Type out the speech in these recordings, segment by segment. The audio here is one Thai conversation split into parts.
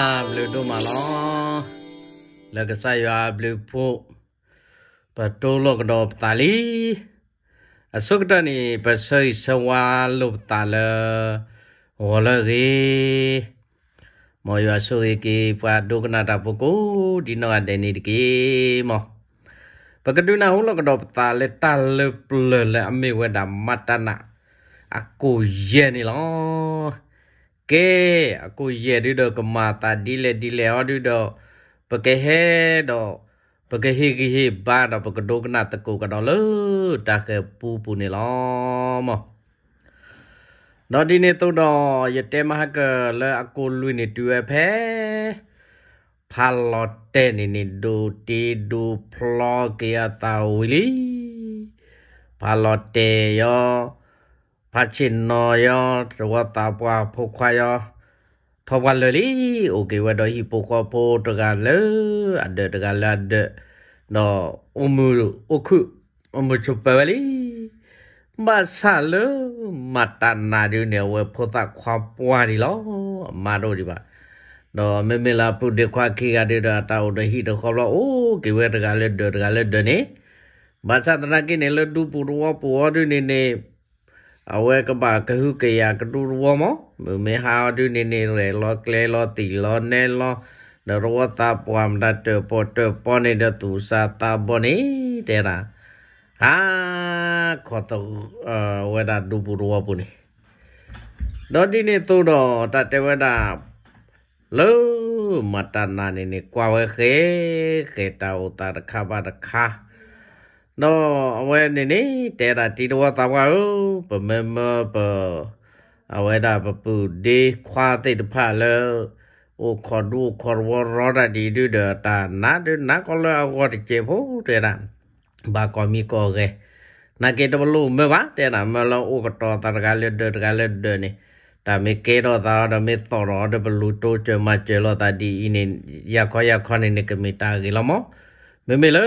ဘလူးတို့မလောလကဆာရွာဘလူးဖို့ပတိုးလော့ကတော့တာလီအစုတ်တနီပစိစဝါလုပတာလဝလရီမောရွာဆိုရီကေပွာဒုကနာတာပုကိုဒီနောဒဲနီတကေမောပကဒုနာဟုလော့ကတော့တာလေတာလေပလလေအမေဝဒမတနာအကိုရဲနီလော ke aku ye du do kemata dile dile o du do pekehe do pekehe gihe ba do pekedo kena teko kado le ta ke pu pu ni lo mo do di ni tu do ye te ma ke le aku lu ni tu e phe พาลอเตนี่นี่ดูตีดูพลอเกียตาวิลีพาลอเตยอဖာချိနောယောတဝတာပွားဖုခွာယောထောဝလလီโอเควะดอฮิโปคอโปตกาเลอะเดตกาลาเดนออุมุโอคุอุมุชุปะวะลีมาซะเลมาตานาดิเนเวโพตะควาปวาดิลอมาโดดิบะတော့မေမေလာပုဒေခွာခေကတေတာတာဝတဟိတခေါ်လို့အိုးကေဝဲတကလည်းတကလည်းဒနေဘာသာတနာကိနေလတူပူရောပေါ်ဒနေနေ awe ka ba ka hu ke ya ka du ru mo me ha du ni ni re lo kle lo ti lo ne lo da ro ta po am da te po te po ne da tu sa ta bo ni te ra ha ko to we da du bu ru bu ni do di ni tu do ta te we da lo ma ta na ni ni kwa we khe khe ta o ta ka ba da kha no awe ni ni te ra ti do ta wa o pa me ma pa awe da pa pu de khwa te de pha le o kho du kho wo ro da di du de ta na de na ko le a wo de che pho te ra ba ko mi ko ge na ke de lu me ba te na ma lo o ko to ta ga le de ga le de ni ta me ke do ta da me to ro de lu to che ma che lo ta di ni ya kho ya kho ni ne ke mi ta ge lo mo မေမေလ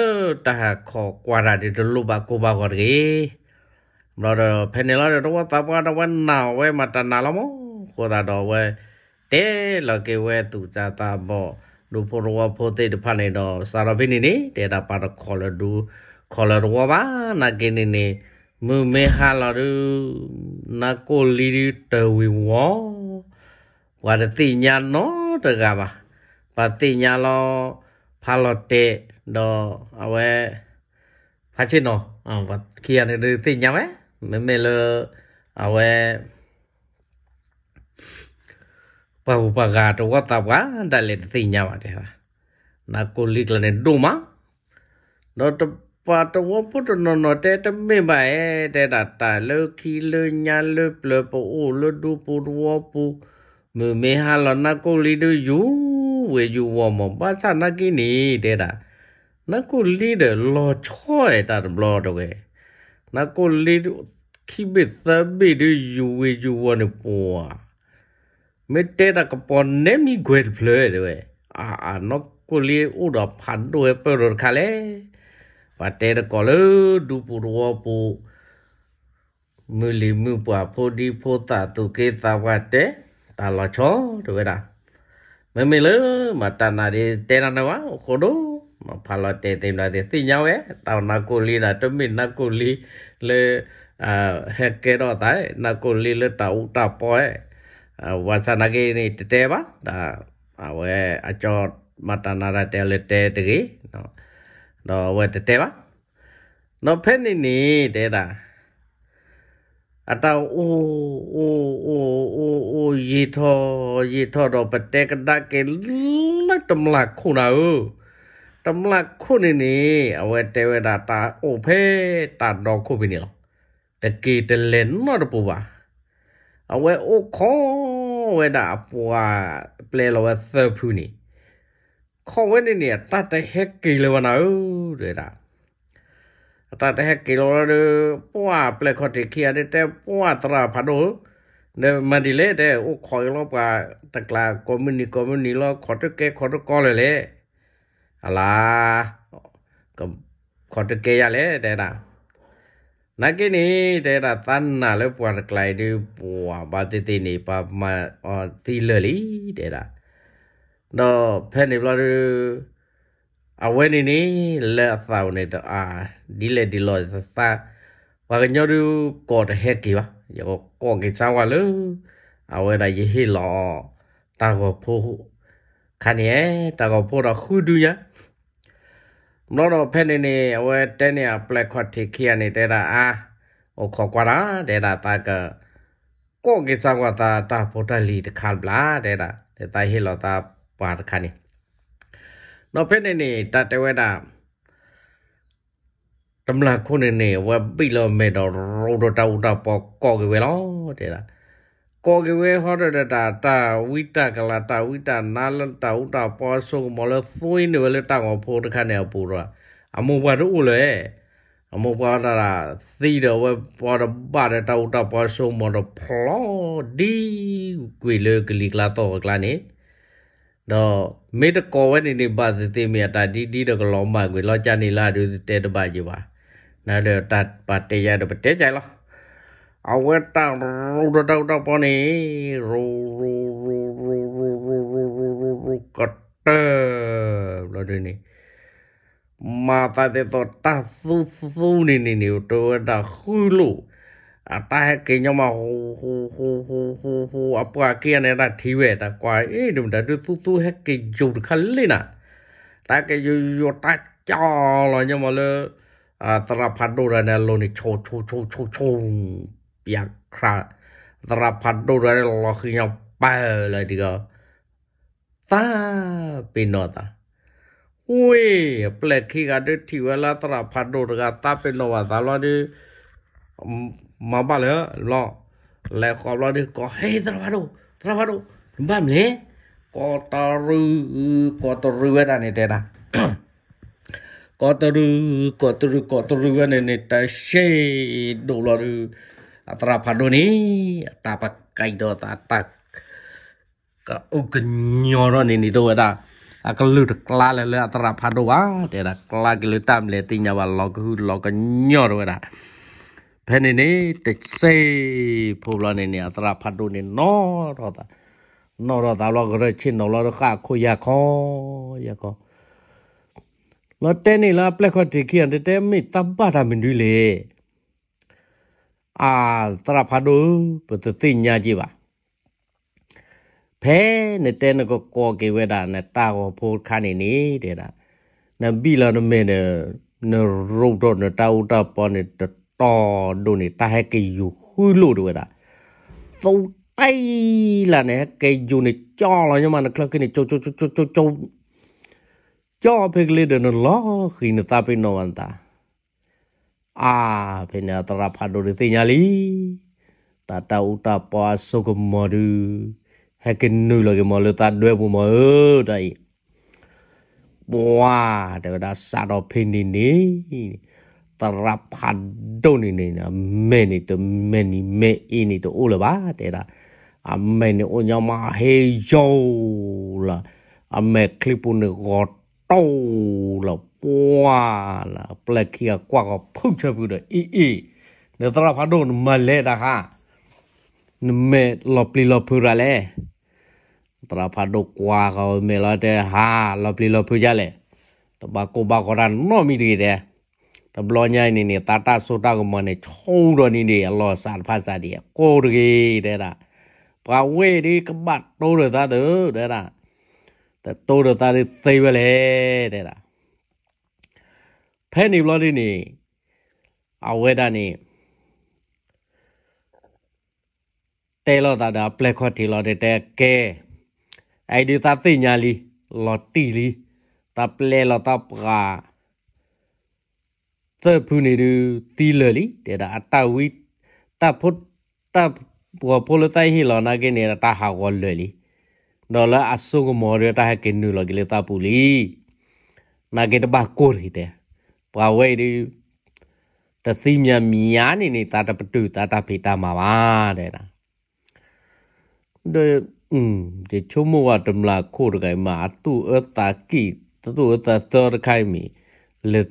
တာခေါ်ကွာရာဒီလူဘကိုဘာကောရေမတော်ဖနေလာတော့တပွားတော့နာဝဲမတနာလမခေါ်တာတော့ဝဲတဲလကေဝဲသူဇာတာဘောလူဖော်ရဝဖိုတေတဖနေတော့စာရဘိနေနေတဲတာပါတော့ခေါ်လဒူခေါ်လရဝဘာနာကေနေနေမမေဟာလာရူနာကိုလီတဝီဝဝရတိညာနောတကပါပတိညာလောဖာလောတဲ့တော့အဝဲဖာချင်နော်အဝခီရနေသိညမဲမဲမဲလအဝဲပဝပကတော့ဝတ်တာပါဒါလည်းသိညပါတယ်ဟာနာကိုလိကလည်းဒုမတော့တပါတော့ပုတ်နော်နော်တဲ့တမင်ပါရဲ့တဲ့တာတာလုခီလညာလုပလပူလဒူပူဝပူမမေဟာလနာကိုလီဒူယူဝေယူဝမဘာသာနာကိနေတဲ့တာ na ko leader lo choe ta blo do ge na ko lead khi be sa be de yu we yu wa ne po wa me te ta ka pon ne mi gwe ple de we a a no ko le u do phan do e pe ro kha le pa te de ko le du pu ro pu mu li mu pa po di po ta tu ke ta wa te ta lo cho de we da me me le ma ta na de te na na wa ko do mà phá lo tê tìm lại thì xí nhau ấy tao na cô li là cho mình na cô li lê à hết cái đó tại na cô li lê tao tao po ấy à, và sao na cái này tê bá đã à về à cho mặt na ra tê lê tê tê gì đó đó về tê tê bá nó phết này nè tê đã à tao u u u u u gì thò gì thò đồ bật tê cái đá cái lắc tầm lạc khu nào ตำลักคู่นี่นี่เอาไว้เทวดาตาโอเพตัดดอกคู่ไปเนี่ยต่กีแต่เล่นมาดูปะเอาไว้โอ้คอเวดาปัวเปลเราไว้เซอร์พูนี่ข้อเว้นี่เนี่ยตัดแต่เฮกกี้เลยวะนะเดี๋ยวนะตัดแต่เฮกกี้เราเด้อปัวเปลคอติเคียได้แต่ปัวตราพัดโดเดี๋ยมมาดีเลยเดี๋ยวโอ้คอยรอบกว่าตะกลาคอมมินิคอมมินิเราขอตะเกขอตะกอเลยเลยအလားခေါ်တကယ်ရလေတဲ့တာနာကိနေတဲ့တာတန်နာလေပွာကလိုက်ဒီပွာဘာတိတိနေပါမအော်တီလလီတဲ့တာတော့ဖဲနေဘလားအဝဲနေနေလက်အသောင်နေတအာဒီလေဒီလောသတာဘာကညောရူကောတဟက်ကေပါယောကောကေချာဝါလုအဝဲရယေဟီလောတာကိုဖိုခန်ရဲတာကိုဖိုတော့ခုဒူယာမလို့တော့ဖဲနေနေအဝဲတဲနေအပလက်ခွတ်ထိခိယနေတဲ့တာအာโอขอกว่าละเดดาตากะก็กิจกว่าตาตาโพตาลีตะคันบลาเดดาเดตาเฮลอตาปาตะคันนี่นอเพ่เนนี่ตาเตเวดาตำลาคนเนเนว่าบิลอเมดอโรดตาอุตาปอก็กิเวลอเดดาကောကဝဲဟောရတတာတာဝိတကလာတာဝိတနာလတာဥတာပောဆုမောလသွင်းနေလေတောင်ဖို့တခနဲ့ပူရအမောဘရုလေအမောဘတာသီတော်ဝပေါ်ဘာတာဥတာပောဆုမောလဖလောဒီကွေလေကလီကလာတော့ကလာနေတော့မေတကောဝဲနေနေပါသတိမြတာဒီဒီတော့ကလောမကွေလောချနေလာတို့တဲတပါကြပါနာတော့တတ်ပါတေရတော့တဲကြလား aweta rudadauda poni ru ru ru ru ru ru ru ru ru ru kata lalu ini mata itu tak susu ni ni ni itu ada hulu ta kì nhau mà hù hù hù hù hù hù ập qua này là thi về ta qua ý đừng đã đưa tu hết kì dù khẩn lên à ta kì dù dù ta cho rồi nhưng mà lơ à ta ra phát đồ ra nè luôn thì chô chô chô chô อยากคราสารพัดดูได้ลาคอยางไปเลยดีกว่าตาปีนอตาอุ้ยเปลือกขี้กันด้ที่เวลาสารพัดดูแลตาปีนอตาเราดิมาบ้าเลยลรอแล้วก็ลอเราดิก็เฮ้ยสารพัดดูสารพัดดูบ้ามเลยก็ตรูก็ตรูเวลานี่เด้นะก็ตรูก็ตรูก็ตรูเวลานี่เแต่เชยดูลอาดูอัตราพันดูนี้ตาปักไก่ดอตาตากก็อุกยอรนี่นี่ด้วยนะก็ลุดกลาเลยเลยตราพันดูว่าดี๋ยะกลากิเลตามเลยตีนญาวลอกหูลอกยอด้วยนะเพนนี่ติดเซ่พูดแล้วนี่อัตราพันดูนี่นอรอตานอรอตาลอกเลยชินนอรอข้าคุยยาคอยาคอแล้วเต้นี่ละเปลืคนที่เขียนเต้ไม่ตั้บ้าทำเป็นดีเลยအာတရဖာဒိုပတတိညာကြီးပါဖဲနေတဲ့နကောကောကေဝဒါနဲ့တာကိုဖိုးခါနေနေတဲ့ဒါနဘီလာနမေနနရုတ်တော့နတာဥတာပေါ်နေတော်ဒိုနေတာဟဲကေယူခူးလို့တို့ဒါသုံးတိုက်လာနဲ့ကေယူနေကြောလာညမနကလကနေချိုချိုချိုချိုချိုကြောဖေကလေးတဲ့နော်ခိနတာပိနောဝန်တာအာဖေနတရာဖာဒိုရီတင်ညာလီတာတာဥတာပွားဆုကမောဒူဟက်ကနူလကမောလတာဒွဲပူမောတိုင်ဘွာတေဒါစာတော့ဖိနေနေတရာဖာဒိုနေနေနာမဲနေတမဲနေမဲအင်းနေတအိုလပါတဲ့ဒါအမဲနေအညမဟေယောလာအမဲကလစ်ပုန်ရောတောလာဝါလာပလက်ကီကွာကဖုတ်ချက်ပြီးတော့အေးအေးနေတရာဖာဒုန်မလဲတာခါနမေလော်ပလီလော်ဖူရလဲတရာဖာဒုကွာကောမေလာတဲ့ဟာလော်ပလီလော်ဖူရလဲတဘကိုဘကရန်နော်မီဒီတဲ့တဘလညိုင်းနေနေတာတာဆိုတာကမနေချုံတော်နေနေအလောစာဖတ်စာဒီကိုရီတဲ့တာဘာဝေးဒီကဘတ်တိုးရတာတဲ့တာတိုးရတာသိပဲလေတဲ့တာဖဲနေဘလလေးနေအဝဲတာနေတဲလောတာတာပလက်ခွတ်တီလောတဲ့တဲကဲအိုဒီသတိညာလီလော်တီလီတပလဲလောတာပရာသဖူနေဒူတီလလီတဲတာအတဝီတဖုတ်တဘောပိုလတိုင်ဟီလောနာကေနေတာတာဟာဝော်လလီနော်လာအဆုကမော်ရတာဟကင်နူလောကလေတာပူလီနာကေတဘာကိုရီတဲ့ဘွာဝဲဒီတသိမြမြာနေနေတာတပတုတာတာဖေတာမှာပါတဲ့ဒါဒီอืมဒီချုံမဝတမလာခိုးကြိုင်မှာတူအတာကိတူအတာတော်ခိုင်မီလေ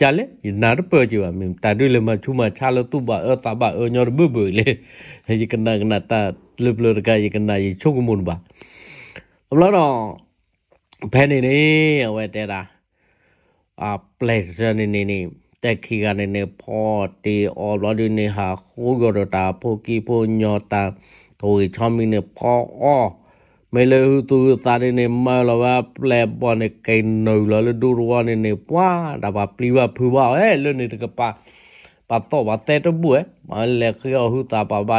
ကြလေနာရပေါ်ကြည့်ပါမင်းတာဒွေလမချုမချလတူပါအတာပါအညောဘဘလေဟိကနာကနာတာလပလကယကနာယချုံမွန်ပါဘလောက်တော့ဖဲနေနေဝဲတဲတာอาเพลเซนนี่นี่แต่ขีกันนี่พอตีออรดินี่หาคู่ยอดตาพูกีพูนยอตาถูกชอมินี่พออ้อไม่เลยตัวตาเนี่มาแล้วว่าแปลบอลนี่เก่งหนุ่ยแล้วดูรัวนี่นี่ว้าดับปลีว่าผือว่าเอ้เรื่องนี้ถึงกับปาปาตัวปัาเตตบุ๋ยมาเลยขี้เอาหูตาปะไป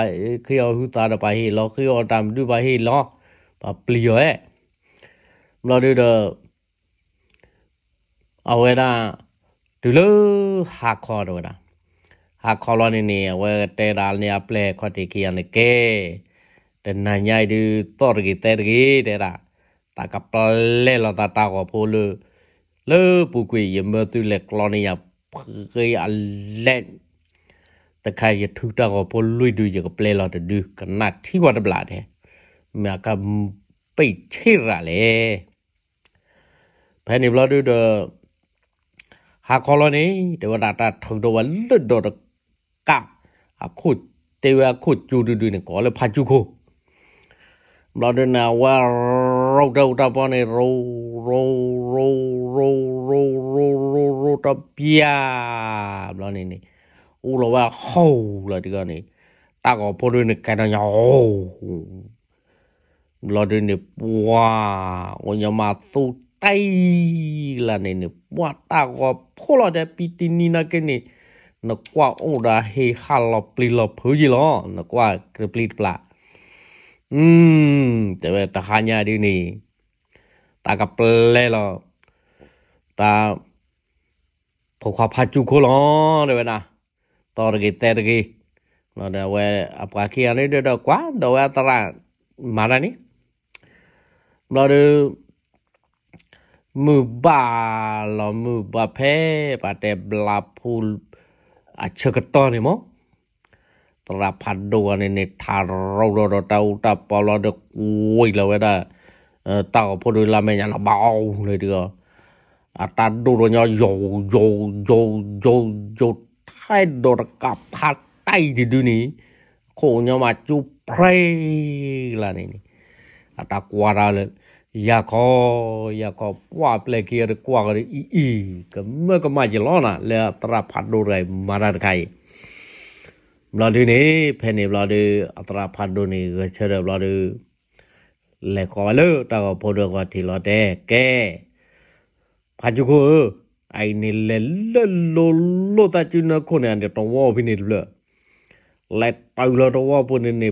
ขี้เอาหูตาดับไปให้เราขี้เอาตามดูไปให้เราปัปลีเอ้เราดูเด้อအဝဲတာဒူလိုဟာခေါ်တော့တာဟာခေါ်လို့နေနေအဝဲတဲတာနေပလေခွတ်တီကီယန်ကေတနန်ညိုက်ဒီတော်ရီတဲရီတဲတာတာကပလေလောတာတာကိုဖိုးလို့လေပူကွေယမတူလက်ကလောနီယာပြေအလက်တခါရထူတာကိုပိုလွိတူရကပလေလာတဒူကနတ်ထီဝတ်ပလာတယ်မြကပိတ်ချိရလေဘယ်နေဘလာဒူတော့ฮาคอลนี้เดี๋ยวดาตาถึงตัวลุดโดดกะอาขุดเตวะขุดจูดูดูเนี่ก่อนเลยพันจูโคเราเดินนาว่าเราเดาตาปอนี่เราเราเราเราเราเราเราเราตาเปียเราเนี่ยนี่อู้เราว่าเข้าเลยที่กว่นี่ตาก็พอดูนี่แกนั่นยาวเราเดินเนี่ยว้าวันยามาสุู้ไตละเนี่ยว่าตากว่าพ่อเราจะปีตินีนักเนนี่นักว่าโอ้ดาเฮคาลอปลีลอพื้อยี่ล้อนักว่ากระปลีปลาอืมแต่ว่าตาขานยาดีนี่ตากับเปลลอตาพอความพัจุโคลอเดี๋ยวนะ ตอรกีเตอร์กีเราเดี๋ยวอับกาเคียนี่เดี๋ยวกว่าเดี๋ยวตระมาดานี่เราเดี๋ยวมือบาลมือบาเพปาเตบลาพูลอาจกตอนี่มงตราพัดดวนี่นี่ทารเราเาตาตาปอลอดกุยเลยไว้ด้เออตาพอดูลาเมียันเบาเลยเดียวอาตาดูรอยโยโยโยโยโยไทยโดนกับพัดไตดีดูนี่โคเนมาจูเพลล่ะนี่นี่อาตากวาราเลยอยากอยากปวาเปลเกียร์กว่ากอีอีกเมื่อก็มาจะล้อนะแล้วตราพัดดูไรมาดันใครเราดูนี้เพนีเราดูอัตราพัดดูนี้ก็เชื่อเราดูเล้ก็เลือดแต่ก็พอดีกวาที่เราแต่แกผัดจุกไอ้นี่เล่เลุลุตาจุนนะคนเนี่ยต้องว่าพินิจเลยเละตัวเราต้องว่าพูดนี่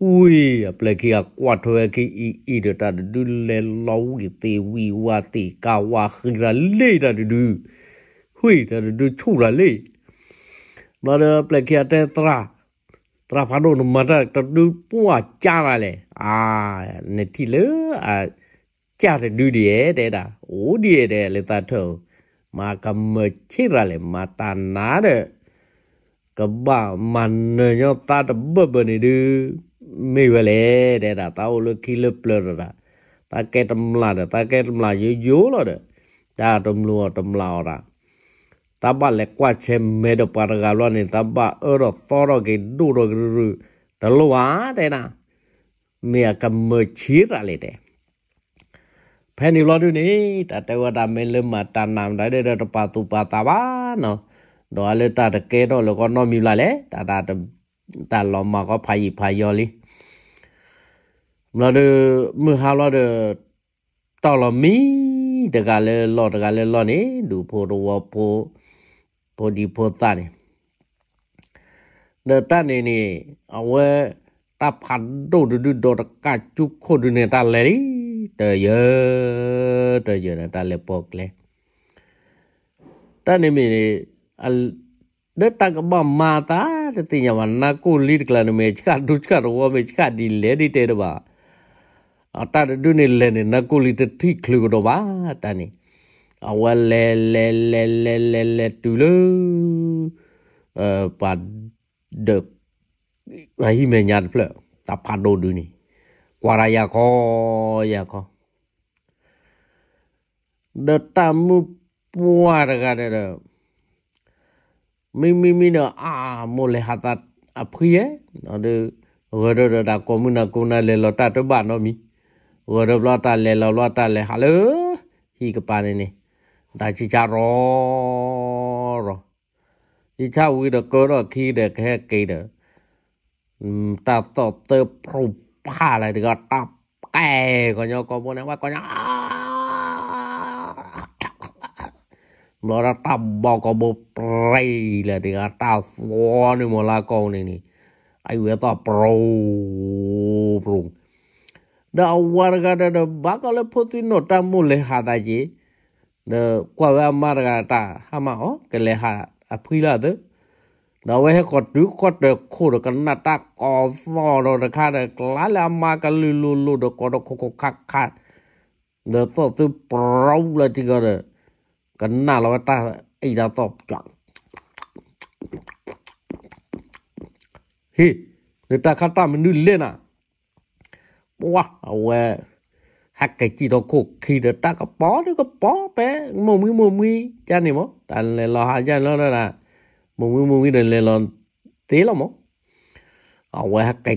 ui pleki a kwato e ki i i de ta du le lo ki te wi wa te ka wa khira le da du hui da du chu la le ma da pleki a te tra tra pha do ma da ta du pu a cha la le a ne ti le a cha de du di e de da o di e de le ta tho ma ka me chi ra le ma ta na de ka ba man ne yo ta da ba ba ni du ไม่เวลเดดาเต้าเลยคิเลปลอดตาแกตำลาเดตาแกตำลาเยอะๆเลยตาตำลัวตำลาอระตาบ้าเล็กกว่าเชมเมดปารกาลวนี้ตาบ้าเออรอตอรอกิดูรกิรูตลวาเดนะ เมียกำมือชีระเลยเดแผ่นิลอดูนี่แต่แต่ว่าดาไม่เิมาตานามได้เด้อปาตุปาตาบ้าเนาะดอเลตาตะเกดอแล้วก็นอมีลาเลตาตาตาลอมมาก็พายพายอลิมราเดมือฮาลราเดตอลมีเดกาเลลอเดกาเลลอนี่ดูโพรวโพโพดีโพตานี่เดตานี่นี่เอาไว้ตาพันโดดูดูโดดกาจุโคดูเนี่ยตาเลยเตยเตยเนี่ยตาเลปอกเลยตานี่มีอันเดตากบมาตาเดติยามันนักูลีดกลานเมจกาดูจกาโรัวเมจกาดิเลดิเตอร์บ่าอาตาดูนี่เลนี่นักกุลิตที่คลูดบ้าตานี่เอาว่าเลเลเลเลเลเลตุลเอ่อปัดเด็กไม่เหมียนัดเปล่าตาพัดดูนี่กว่ารายาก็ยาก็เดตามุปัวระกันเด้อมิมิมิเนาะอ่ามูลเหตุดอภิเยเนาะเด้อเรอเด้อดาคอมันากุนาเลลอตาตับานอมีวัวรบลอตาเลยเราลอตาเลยฮัลโหลฮีกปานนี่ได้ชิจารอรอชิจาวิดก็รอคีเด็กแค่กีเด็กตาต่อเตอพรูผ้าอะไรเด็กตับแก่ก็ยก็บนว่าก็ยเราตับบอกก็บปรเลยเด็กตาฟอนี่มลากองนี่นี่ไอเวตาโปรปรุงดาวาร์กาเดอร์บากาเลพูดวินโนตามูเลฮาได้จีเดอควาเวมาร์กนตาฮามาโอเกเลฮาอภิลาเดดาวเวฮกอดดูกอดเด็กคูร์กันนาตาคอสโนเดคาเด็กลาลามากาลูลูลูเด็กคอดกคโคคักคัดเดตอโซซูปรูเลยที่กันเดกันน่าเราตาไอดาตบจังเฮ้เด็กตาคาตามันดูเล่นอ่ะว้าเอาไว้หักกจีดอกขีดตากปอดก็ปอเปมมีมมีจานี่มั้ตัเลยรหาจานนั่นะมมีมมีเดินเลยนอตีละมั้เอาไว้หักก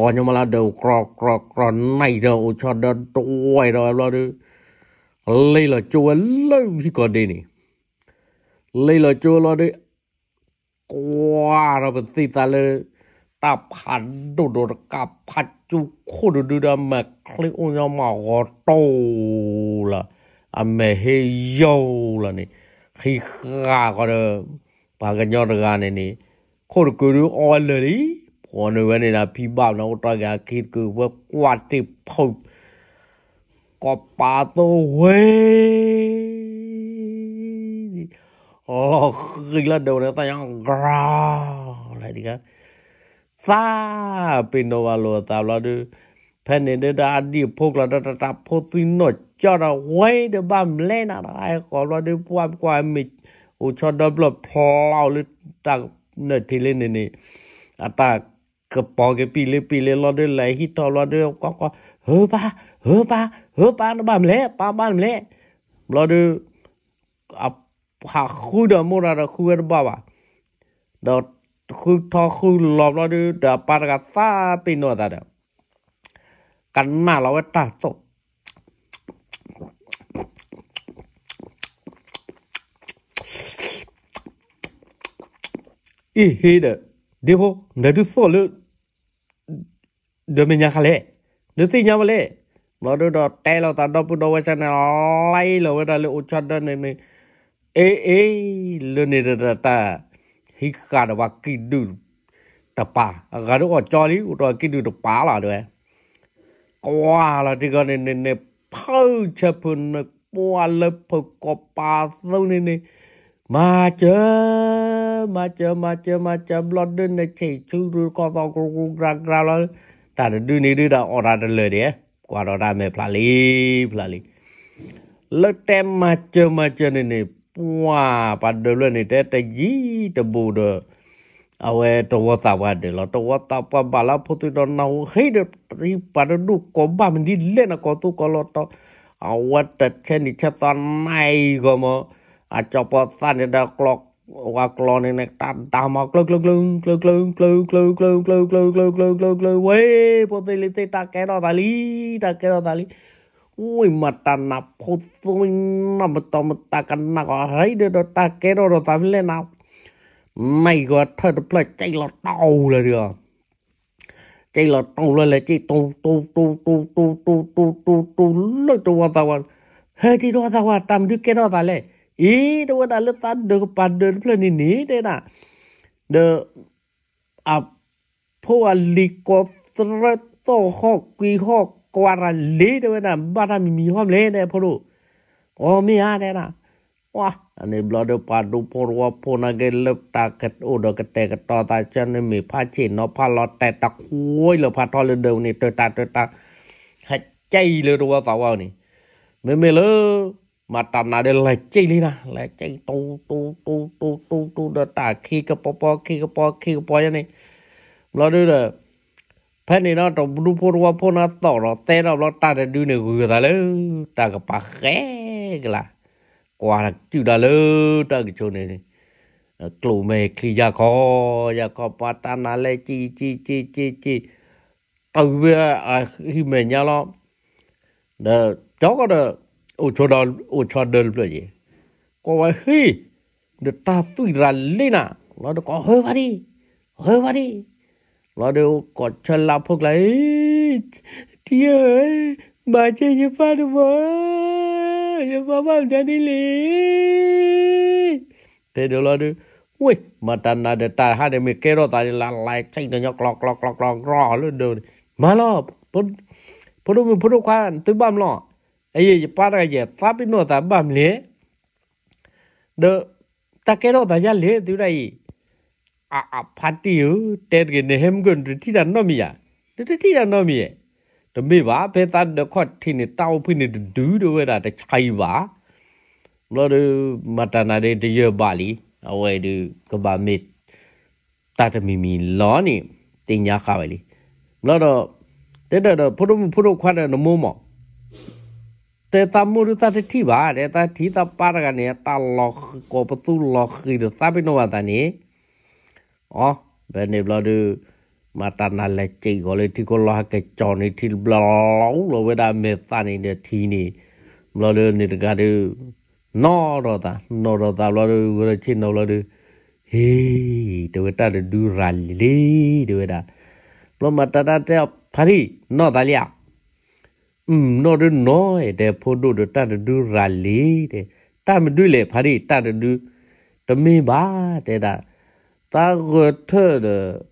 อยมาละเดีกรอกรอกรอนเดีชอดเดิตัวเราเลยละจวเลยพี่กอดีนี่เลยละจวเราด้กว่าเราเป็นสีตาเลยตาผันดูดกับผัดคคอดดู就或者对่们克里欧要马我到了，啊没ัน了呢，嘿哈个的，把个鸟的ด的呢，或เ过ย熬了哩，ล那วันนี้นะพี่บ้านเราตากาคิดคือว่ากวาดที่พบก็ปาตัวเว้ยอ๋อคือแล้วเดี๋ยวนาตงยังกราวอะไรดีกันซาเป็นโนวาโลตาลาดูแผ่นเดดาดีพวกเราตาตาพสินดจอเาไว้เดบัมเล่นอะไรขอเราได้ความความมิอุชอดดับลพลาหรือต่างเนทีเล่นนี่อัตากระปองกปีเลปีเลเราดูไหลฮิตเราดูก็ก็เฮ้ป้าเฮ้ป้าเฮ้ป้าบัมเล่ป้าบัมเล่เราดูอ่ะหาคู่เดมูราคู่เดบ้าวะดอคือทอคือหลอบเราดูเดาปารกัสซาปีนวตาเดกันมาเราวตาตกอีเฮเดเดี๋ยวเดี๋ยวดูโซ่เลยเดี๋ยวมียางคะเล่เดี๋ยวสิยางมาเล่เราดูดอเตเราตาดอปุดอว่าจะนีไล่เราเวลาเลยอุจจาระเนี่ยเอเอเรื่องนี้เดตาฮิกาดว่ากินดูตะป่ากระดูกจอยี้ตัวกินดูตะปาล่ะด้วย กว่าละที่ก็เนเนเน่เพิ่งจะพูนปัวเลเพ่กบปาสรนี่นี่มาเจอ มาเจอ มาเจอ มาเจอบลอดเดินในเฉยชื่อดูก็ต้องกรุงกรังกราแล้วแต่ดูนี่ดูดาออร่าดเลยเดียกว่าเราได้ไมพลาลีพลาลีแล้วเต็มาเจอมาเจอนี่ว้าปัดเดือนนี้แต่แต่ยีตะบูดเอาไว้ตัวตาวันเดียวตัวตาปะบาลาพุทธิดนเอาให้เดรีปัดดูกบ้ามันดิเล่นก็ตุกอลอตเอาไว้แต่เช่นนี้เช่นตอนไหนก็มาอาจจะพอตานเดกลอกว่ากลอนนี่ตัดตามากลึกลึกลึกลึกลึกลึกลึกลึกลึกลึกลึกลึกลึกเว้ยพอติลิติตาแกนอตาลีตาแกนอตาลีอุ้ยมาตานาพุตุยนัมตอมตากันนักให้ยเดี๋ยวตาเกโรตาไม่เล่นเอาไม่ก็เธอเปลใจเราเต่าเลยเดียวใจเราเต่าเลยเลยใจตูตูตูตูตูตูตูตูตูเลยตัวตาวันเฮ้ยที่ตัวตาวันตามดูเกโรตาเลยอีตัวตาเลือดตันเดือปันเดินเพลินนี่เด้นะเดออ่ะพวกลิกสเตอร์โตฮอกกีฮอกกวาดลีเดวนะบ้านมีมีความเล่เนี่ยพอรู้โอ้ไม่อาเนี่ยนะว้าอันนี้บลอดูปาดูพอรู้ว่าพูนักเล็บตาเกระอุดกระแตกระตอตาจันมีผ้าเช็ดนอผ้าลอดแต่ตะคุยเลยผ้าทอเลืเดิมนี้เตอตาเตอตาหายใจเลยรูว่าฝ่าวนี่ไม่ไม่เลยมาตามนาเดินไลใจเลยนะไลใจตู้ตู้ตู้ตู้ตู้ตู้ตาขี้กระปอขี้กระปอขี้กระปอยังนี่บลอดูเด้อ phải nên nó trong lúc phô qua phô nó tỏ nó tê nó nó ta để đưa nửa người ta lớn ta gặp bà khé là quả là chữ đã lớn ta cái chỗ này này clu mê khi ra có ra có bà ta nà lê chi chi chi chi chi từ bây à khi mẹ nhau lo đó cháu có được ô cho đó ô cho đơn rồi gì có vậy khi được ta tui ra lên à nó được có hơi quá đi hơi quá đi เราเดี๋ยวกดฉันลับพวกไรที่เอ้ยมาเจื่อชิฟาดูว่าชิฟาบ้านจะได้เลยเทเดี๋ยวเราดูวเว้ย มาตันนาเดตาฮาเดมิเกโรตาเดลาไลทใช่เดียวกรอกกรอกกรอกกรอกรอเลยเดียวมาล้อพุพุดูมือพุดูควันตึ้บบ้ามล้อไอ้ยี่จะปาอะไรเจ็บฟ้าพี่โน่ตาบ้ามเลี้ยเดอตาเกโรตาจะเลี้ยตัวรดအာအဖတ်တီယတဲ့ကနေဟမ်ကွန်တီတာနော်မီယာတတီတာနော်မီရဲ့တမေပါဖေသတ်တခွတ်ထိနေတောက်ဖိနေဒူးတို့ဝဲတာတချိုင်ပါလောဒမတနာဒေတရပါလီအဝဲဒူကဘာမစ်တာတမီမီလောနေတင်ညာခပါလီလောတော့တဲ့တော့ဖုတ်ဖုတ်ခွတ်တဲ့နမိုးမောแต่ตามมูรุตาที่บ้านแต่ตาที่ตาปาระกันเนี่ยตาหลอกกบประตูหลอกคือตาเป็นนวันตานี้อ๋อเบนบลาดู มาตานาเลจิก็เลยที่ก็ลาเกจอนี่ที่บลาเราเวลาเมตานี่เนี่ยทีนี้เราเดินนี่กาดูนอรอตานอรอตาเราดูเราชินเราเราดูเฮ้ดตัวตาดูรัลลี่ตัวตาเรามาตานาเจ้าพารีนอตาเลียอืมนอดูน้อยแต่พอดูตัวตาดูรัลลี่เดตาไม่ดูเลยพารีตาดูตมีบ้าแต่ตา他我特的，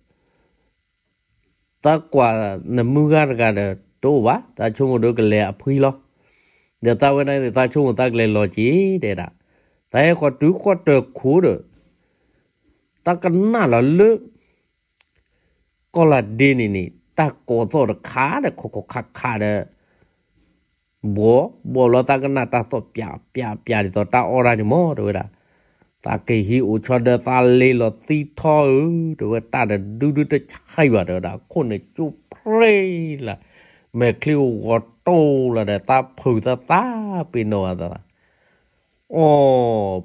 他挂那木杆杆的多吧，他全部都给来赔了。那他为那他全部他给来落地的啦，他也搞都搞得苦的，他跟那了了，搞了地呢呢，他搞做的卡的，卡卡卡的。ဘောဘောလာတာကနာတာတော့ပြပြပြတယ်တော့တာအော်ရာဒီမောတို့လားตาเกีิยวชอดตาเลลอตีทอเดี๋ยวตาเดดูดูเดชัยว่าเดี๋ยวดาวคนนจูเพ์ล่ะเมคลิววอโตล่ะเดี๋ยวตาผู้ตาตาปีโนะตาโอ้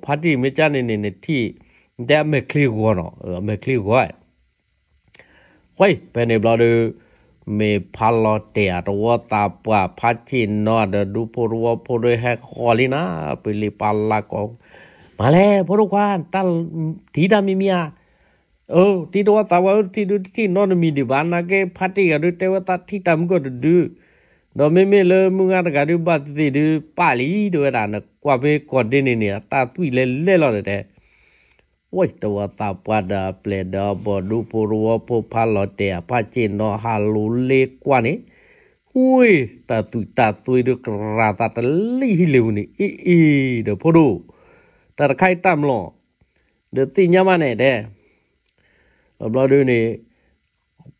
พัดที่ไม่จานี่นี่ที่แต่เมคลิววอเนาะเออเมคลิววอเฮ้ยเป็นอะลรดูเมีพัลลอเตียตัวตาปะพัชชินนอเดดูพูดว่าพูดให้คอลินาไปลีพัลลากองมาแล้วพรุควานตัลทีดามิมียโอ้ทีตัวตาวที่ดูที่นอนมีดิบานาเกพัติกันดูเทวตาที่ตามก็ดูတော့မေမေလေမူငါတကတူပတ်တိတူပါလီတို့ရတာနကွာဘေးကော်ဒင်းနေနေတာတွေ့လဲလဲလော်တဲ့ဝိတ်တော်တာပဒါပလေဒါဘဒူပူရဝပဖာလော်တဲ့ပါချင်တော့ဟာလူလေးကွာနေဟွေတာတူတာတွေ့တို့ကရာတာတလီဟီလူနေအေးအေးတော့ဖို့တို့တတခိုက်တမလွန်ဒတိညမနဲ့တဲ့ဘလော်ဒူနေ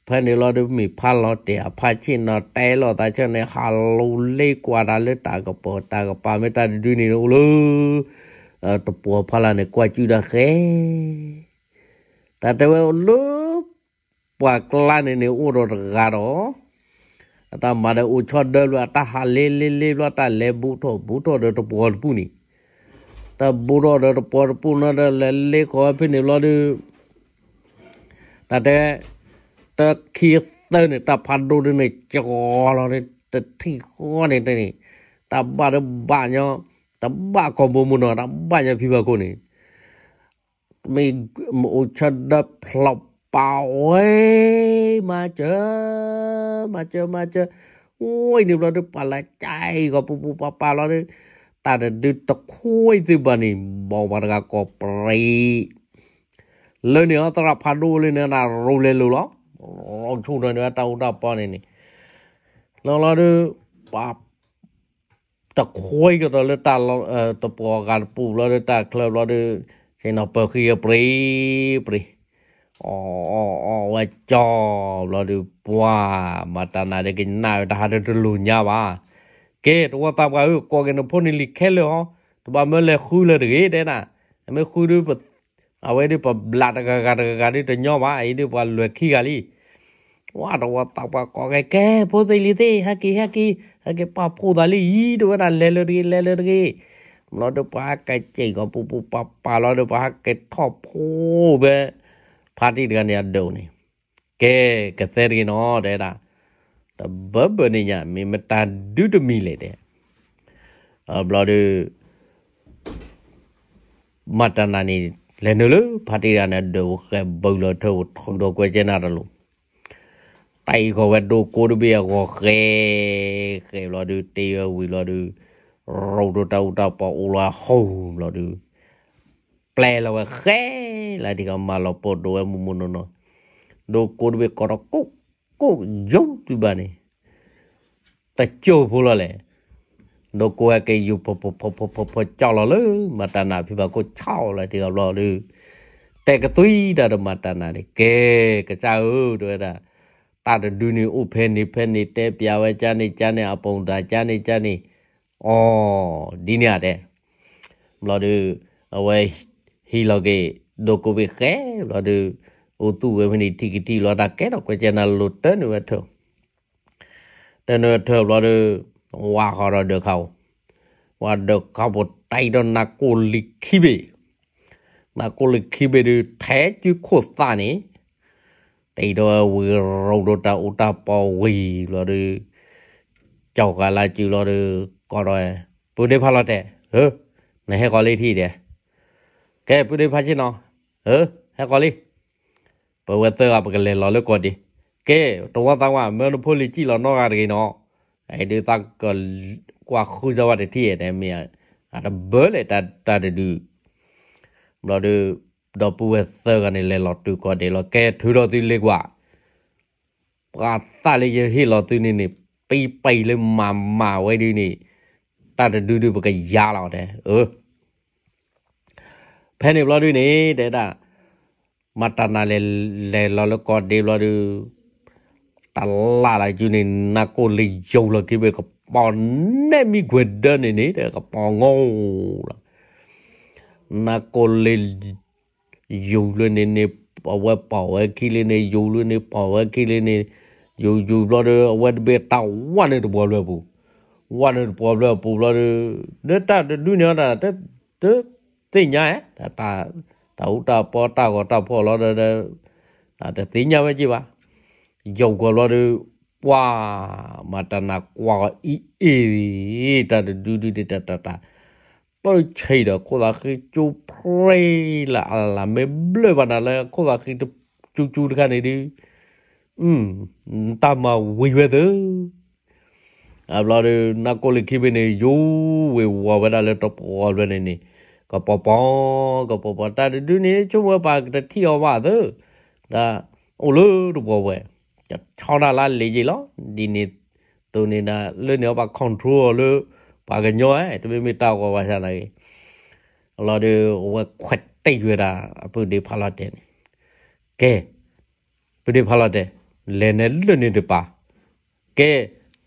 ဖန်နေလော်ဒူမီဖာလော်တေအဖာချင်းနော်တဲလော်တာချနေဟာလူလေးကွာတာလက်တာကပေါ်တာကပါမတာဒူနေလို့အတပေါ်ဖလာနေကွာကျူတာခဲတတဝဲလို့ပွာကလာနေနေဦးတော်ဂါတော့အတမတဲ့ဦးချော့ဒဲလို့အတဟာလေးလေးလေးလို့တလဲဘူးတော့ဘူးတော့တော့ပေါ်ဘူးနီต่บุรอดปอดปูนอดเลลเล่ขอพี่นิวรอดูแต่แต่แต่คีดตเนี่แต่พันดูดนี่ยจอเลยแต่ที่ข้อนี่ตัวนี้ต่บ้านบ้านเนาะแต่บ้านของบุมุนอ่ะแต่บ้านพี่บางคนนี่มีมูชดับพลับเป่าเอ้มาเจอมาเจอมาเจอโอ้ยนิวรอดูปลาลใจกับปูปูปลาปลาเราเนี่ตาดือดตะคุยที่บ้านนี่บอกมากกปรี เลยเนี่ยตระพันดูเลยเนี่ยนารูเลยลูล้อรอชูเนี่ยเตาดับปอนี่นี่เราเราดูปับตะคุยก็ตอนเลตาเราเอ่อตะปอการปูเราเลตาเคลือเราดูเช่นเอาเปรี้ยปรีปรีอ๋ออ๋อว่าจอเราดูปัวมาตานาเด็กกินน้าตาเด็กลุนยาว้าကဲတော့ပါပါကိုကောကနဖုန်လိခဲလောတဘာမလဲခူးလေရေတဲ့နာအမေခူးရပအဝဲဒီပဘလာတကကတကကဒီတညောပါအဲ့ဒီပလွယ်ခီကလီဝါတော့ပါပါကောကဲကဲပိုသိလီသေးဟကီဟကီဟကီပါပိုဒါလီဤတော့နာလဲလေရေလဲလေရေမလို့တော့ပါကဲချိကပူပူပါပါလို့တော့ပါကဲထော့ဖို့ပဲပါတီတကနေအဒုံနေကဲကသဲရီနော်တဲ့လားตบเบอร์นี่ยมีมาตาดูดมีเลยเด้อบลอดูมาตานานี่เล่นเลยพาติรานะดูแค่บอลเทวองดูกวเจนาร์ุไตก็เวดูกูดูเบียก็เขคเข้บลอดูเตียววิลอดูเราดูเต้าเตาปออุลาหฮบลอดูแปลเ่าเขคแล้วที่เขามาเราปวดดูเอมุมุนนนดูกูดเบียก็รักกุ๊ကိုယုံသူပါနေတကြောဖို့လာလေတော့ကိုကယူပပပပပပကြောက်လာလေမတနာပြပါကိုချောက်လာတေကလောလေတဲ့ကသွေးတာတော့မတနာလေကဲကကြောက်တို့တာတာဒူနီဥဖဲနေဖဲနေတဲပြဝဲကြနေကြနေအပုံတာကြနေကြနေဩဒီနေရတဲ့ဘလော်ဒူအဝဲဟီလော်ကေဒိုကိုဘေခဲဘလော်ဒူโอุตุเวนิทิกิติลอดักเกนออกไปเจนัลลุตเตนี่วุเอทแต่นุเอทลอดว่าคาราเดเขาว่าเดเขาบดไตดอนนักกลิคิเบนักกลิคิเบดูแท้จีโคสานีไตดนวิรูดตาอุตาปวีลอดเจ้ากาลาจิลอดก็รอยปุดิพัลต์เ่เออในให้กอลีที่เดียแกปุดิพัชินอเออให้กอลีปวเตอร์ปกเลยรอเลกก่นดีเกตัวตั้ว่าเมื่อพลิจีเรานอกอะไรเนาะไอ้ดูตังก็กว่าคู่จะว่าที่เนี่ยมีอาจจะเบลเลยแต่แต่ดูเราดูดอกปวเตอร์กันเลยเรอดูก่อนเดี๋ยวเราแก้ถือเราตีเล็กว่าปาตาเลยเยอะที่เราตีนี่นี่ไปไปเลยมามาไว้ดีนี่แต่ดูดูปกยาเราเนี่ยเออ แพนิบเราดูนี่เด็ดอ่ะ mà ta na le le lo lo có đi lo đi ta la là cho nên na cô lì dâu là cái bề có bò nè mi quyền đơn này nè để có bò ngô là na cô lì dâu lên nè nè bỏ qua bỏ qua kia lên nè dâu lên nè bỏ qua kia lên nè dâu dâu lo đi qua bề tàu qua nè được bỏ lo bù qua nè được bỏ lo bù lo đi nè ta đứa nữa là tới tới tới nhà ta tàu ta po ta có ta po lo đây đây là để tí nhau với chị bà dầu của lo đây qua mà ta là qua ý ý ta đi đi đi đi ta ta ta tôi chơi đó cô là khi chú play là là mấy blue và là cô là khi chú chú cái này đi ừ ta mà quỳ về thứ à lo đây nó cô lịch khi bên này chú quỳ qua bên đây là tập qua bên này ကပပကပပတာဒူနေချုံပါကတိယောပါသဒါအိုလို့ဘောပဲချောင်းလာလာလေကြီးလောဒီနေတူနေတာလွနေပါ control လို့ပါကညောအဲတမမီတောက်ကောပါရှာလိုက်အလော်ဒီဝက်ခွတ်တိတ်ရတာအပုဒီဖလာတဲ့ကဲပုဒီဖလာတဲ့လဲနေလွနေတပါကဲ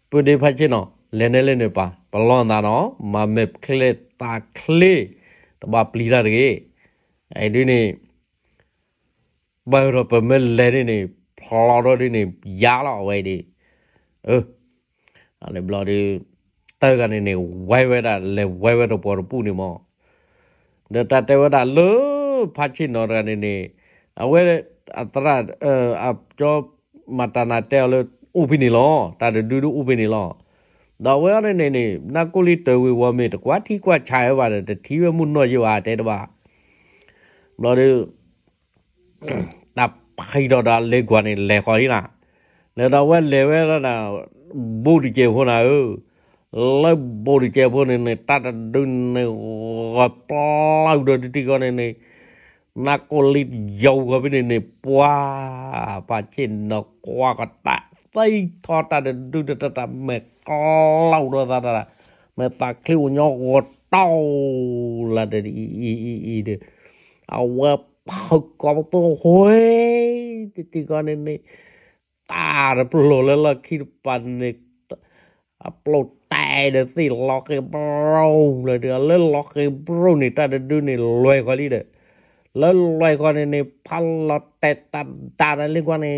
ပုဒီဖချင်တော့လဲနေလဲနေပါပလွန်တာတော့မမက်ခလက်တာခလေးตบปลีดะเรไอ้ดินี่บายรอปเมลเลดินี่พลอรดินี่ยาละไว้ดิเอออะไรบลอดิเตอกันนี่ไว้ไว้ได้เลยไว้ไว้ตัวปอรปูนี่มอเดตัดเตวดาเลพัชินอร์กันนี่เอาไว้อัตราเอออับจอบมาตานาเตลเลยอุปินิลอตาเดดูดูอุปินิลอดาวเวอร์เนี่ยเนี่ยนักกุลิตเววามีตัวที่กว่าชายว่าแต่ที่ว่ามุ่งหน้อยอยู่อ่ะแต่ด้วยเราดูตับใครโดนเล็กว่านี่เล็กกว่านี่นะแล้วดาวเวอร์เลเวลนะบุรีเจ้าพน่ะเออแล้วบรีเจ้าพนี่เนี่ยตัดดึงเนี่ยว่าปล่อยดูดีกว่านี่นี่นักกุลิตยาวกว่านี่เนี่ยปว่าปัจจินนกว่าก็ตัดไฟทอดตัดดูดตัดตัดเมกก็เลาวยตาตาเมื่อตาคลิ้วยอกวัต้ละเดี๋ยวอีอีอเดวเอาว่าพักกองตัวหวยติกันนี่ตาเปลือแล้วละคิดปันนี่อเปลืแตาเดี๋ยวสิล็อกเกอร์เลยเดี๋ยวเล่นล็อกเกอร์นี่ตาเดี๋ยดูนี่รวยกว่านี้เดี๋แล้วรวยกว่านี่พันล็อตเตตตาตาเรื่องกว่านี่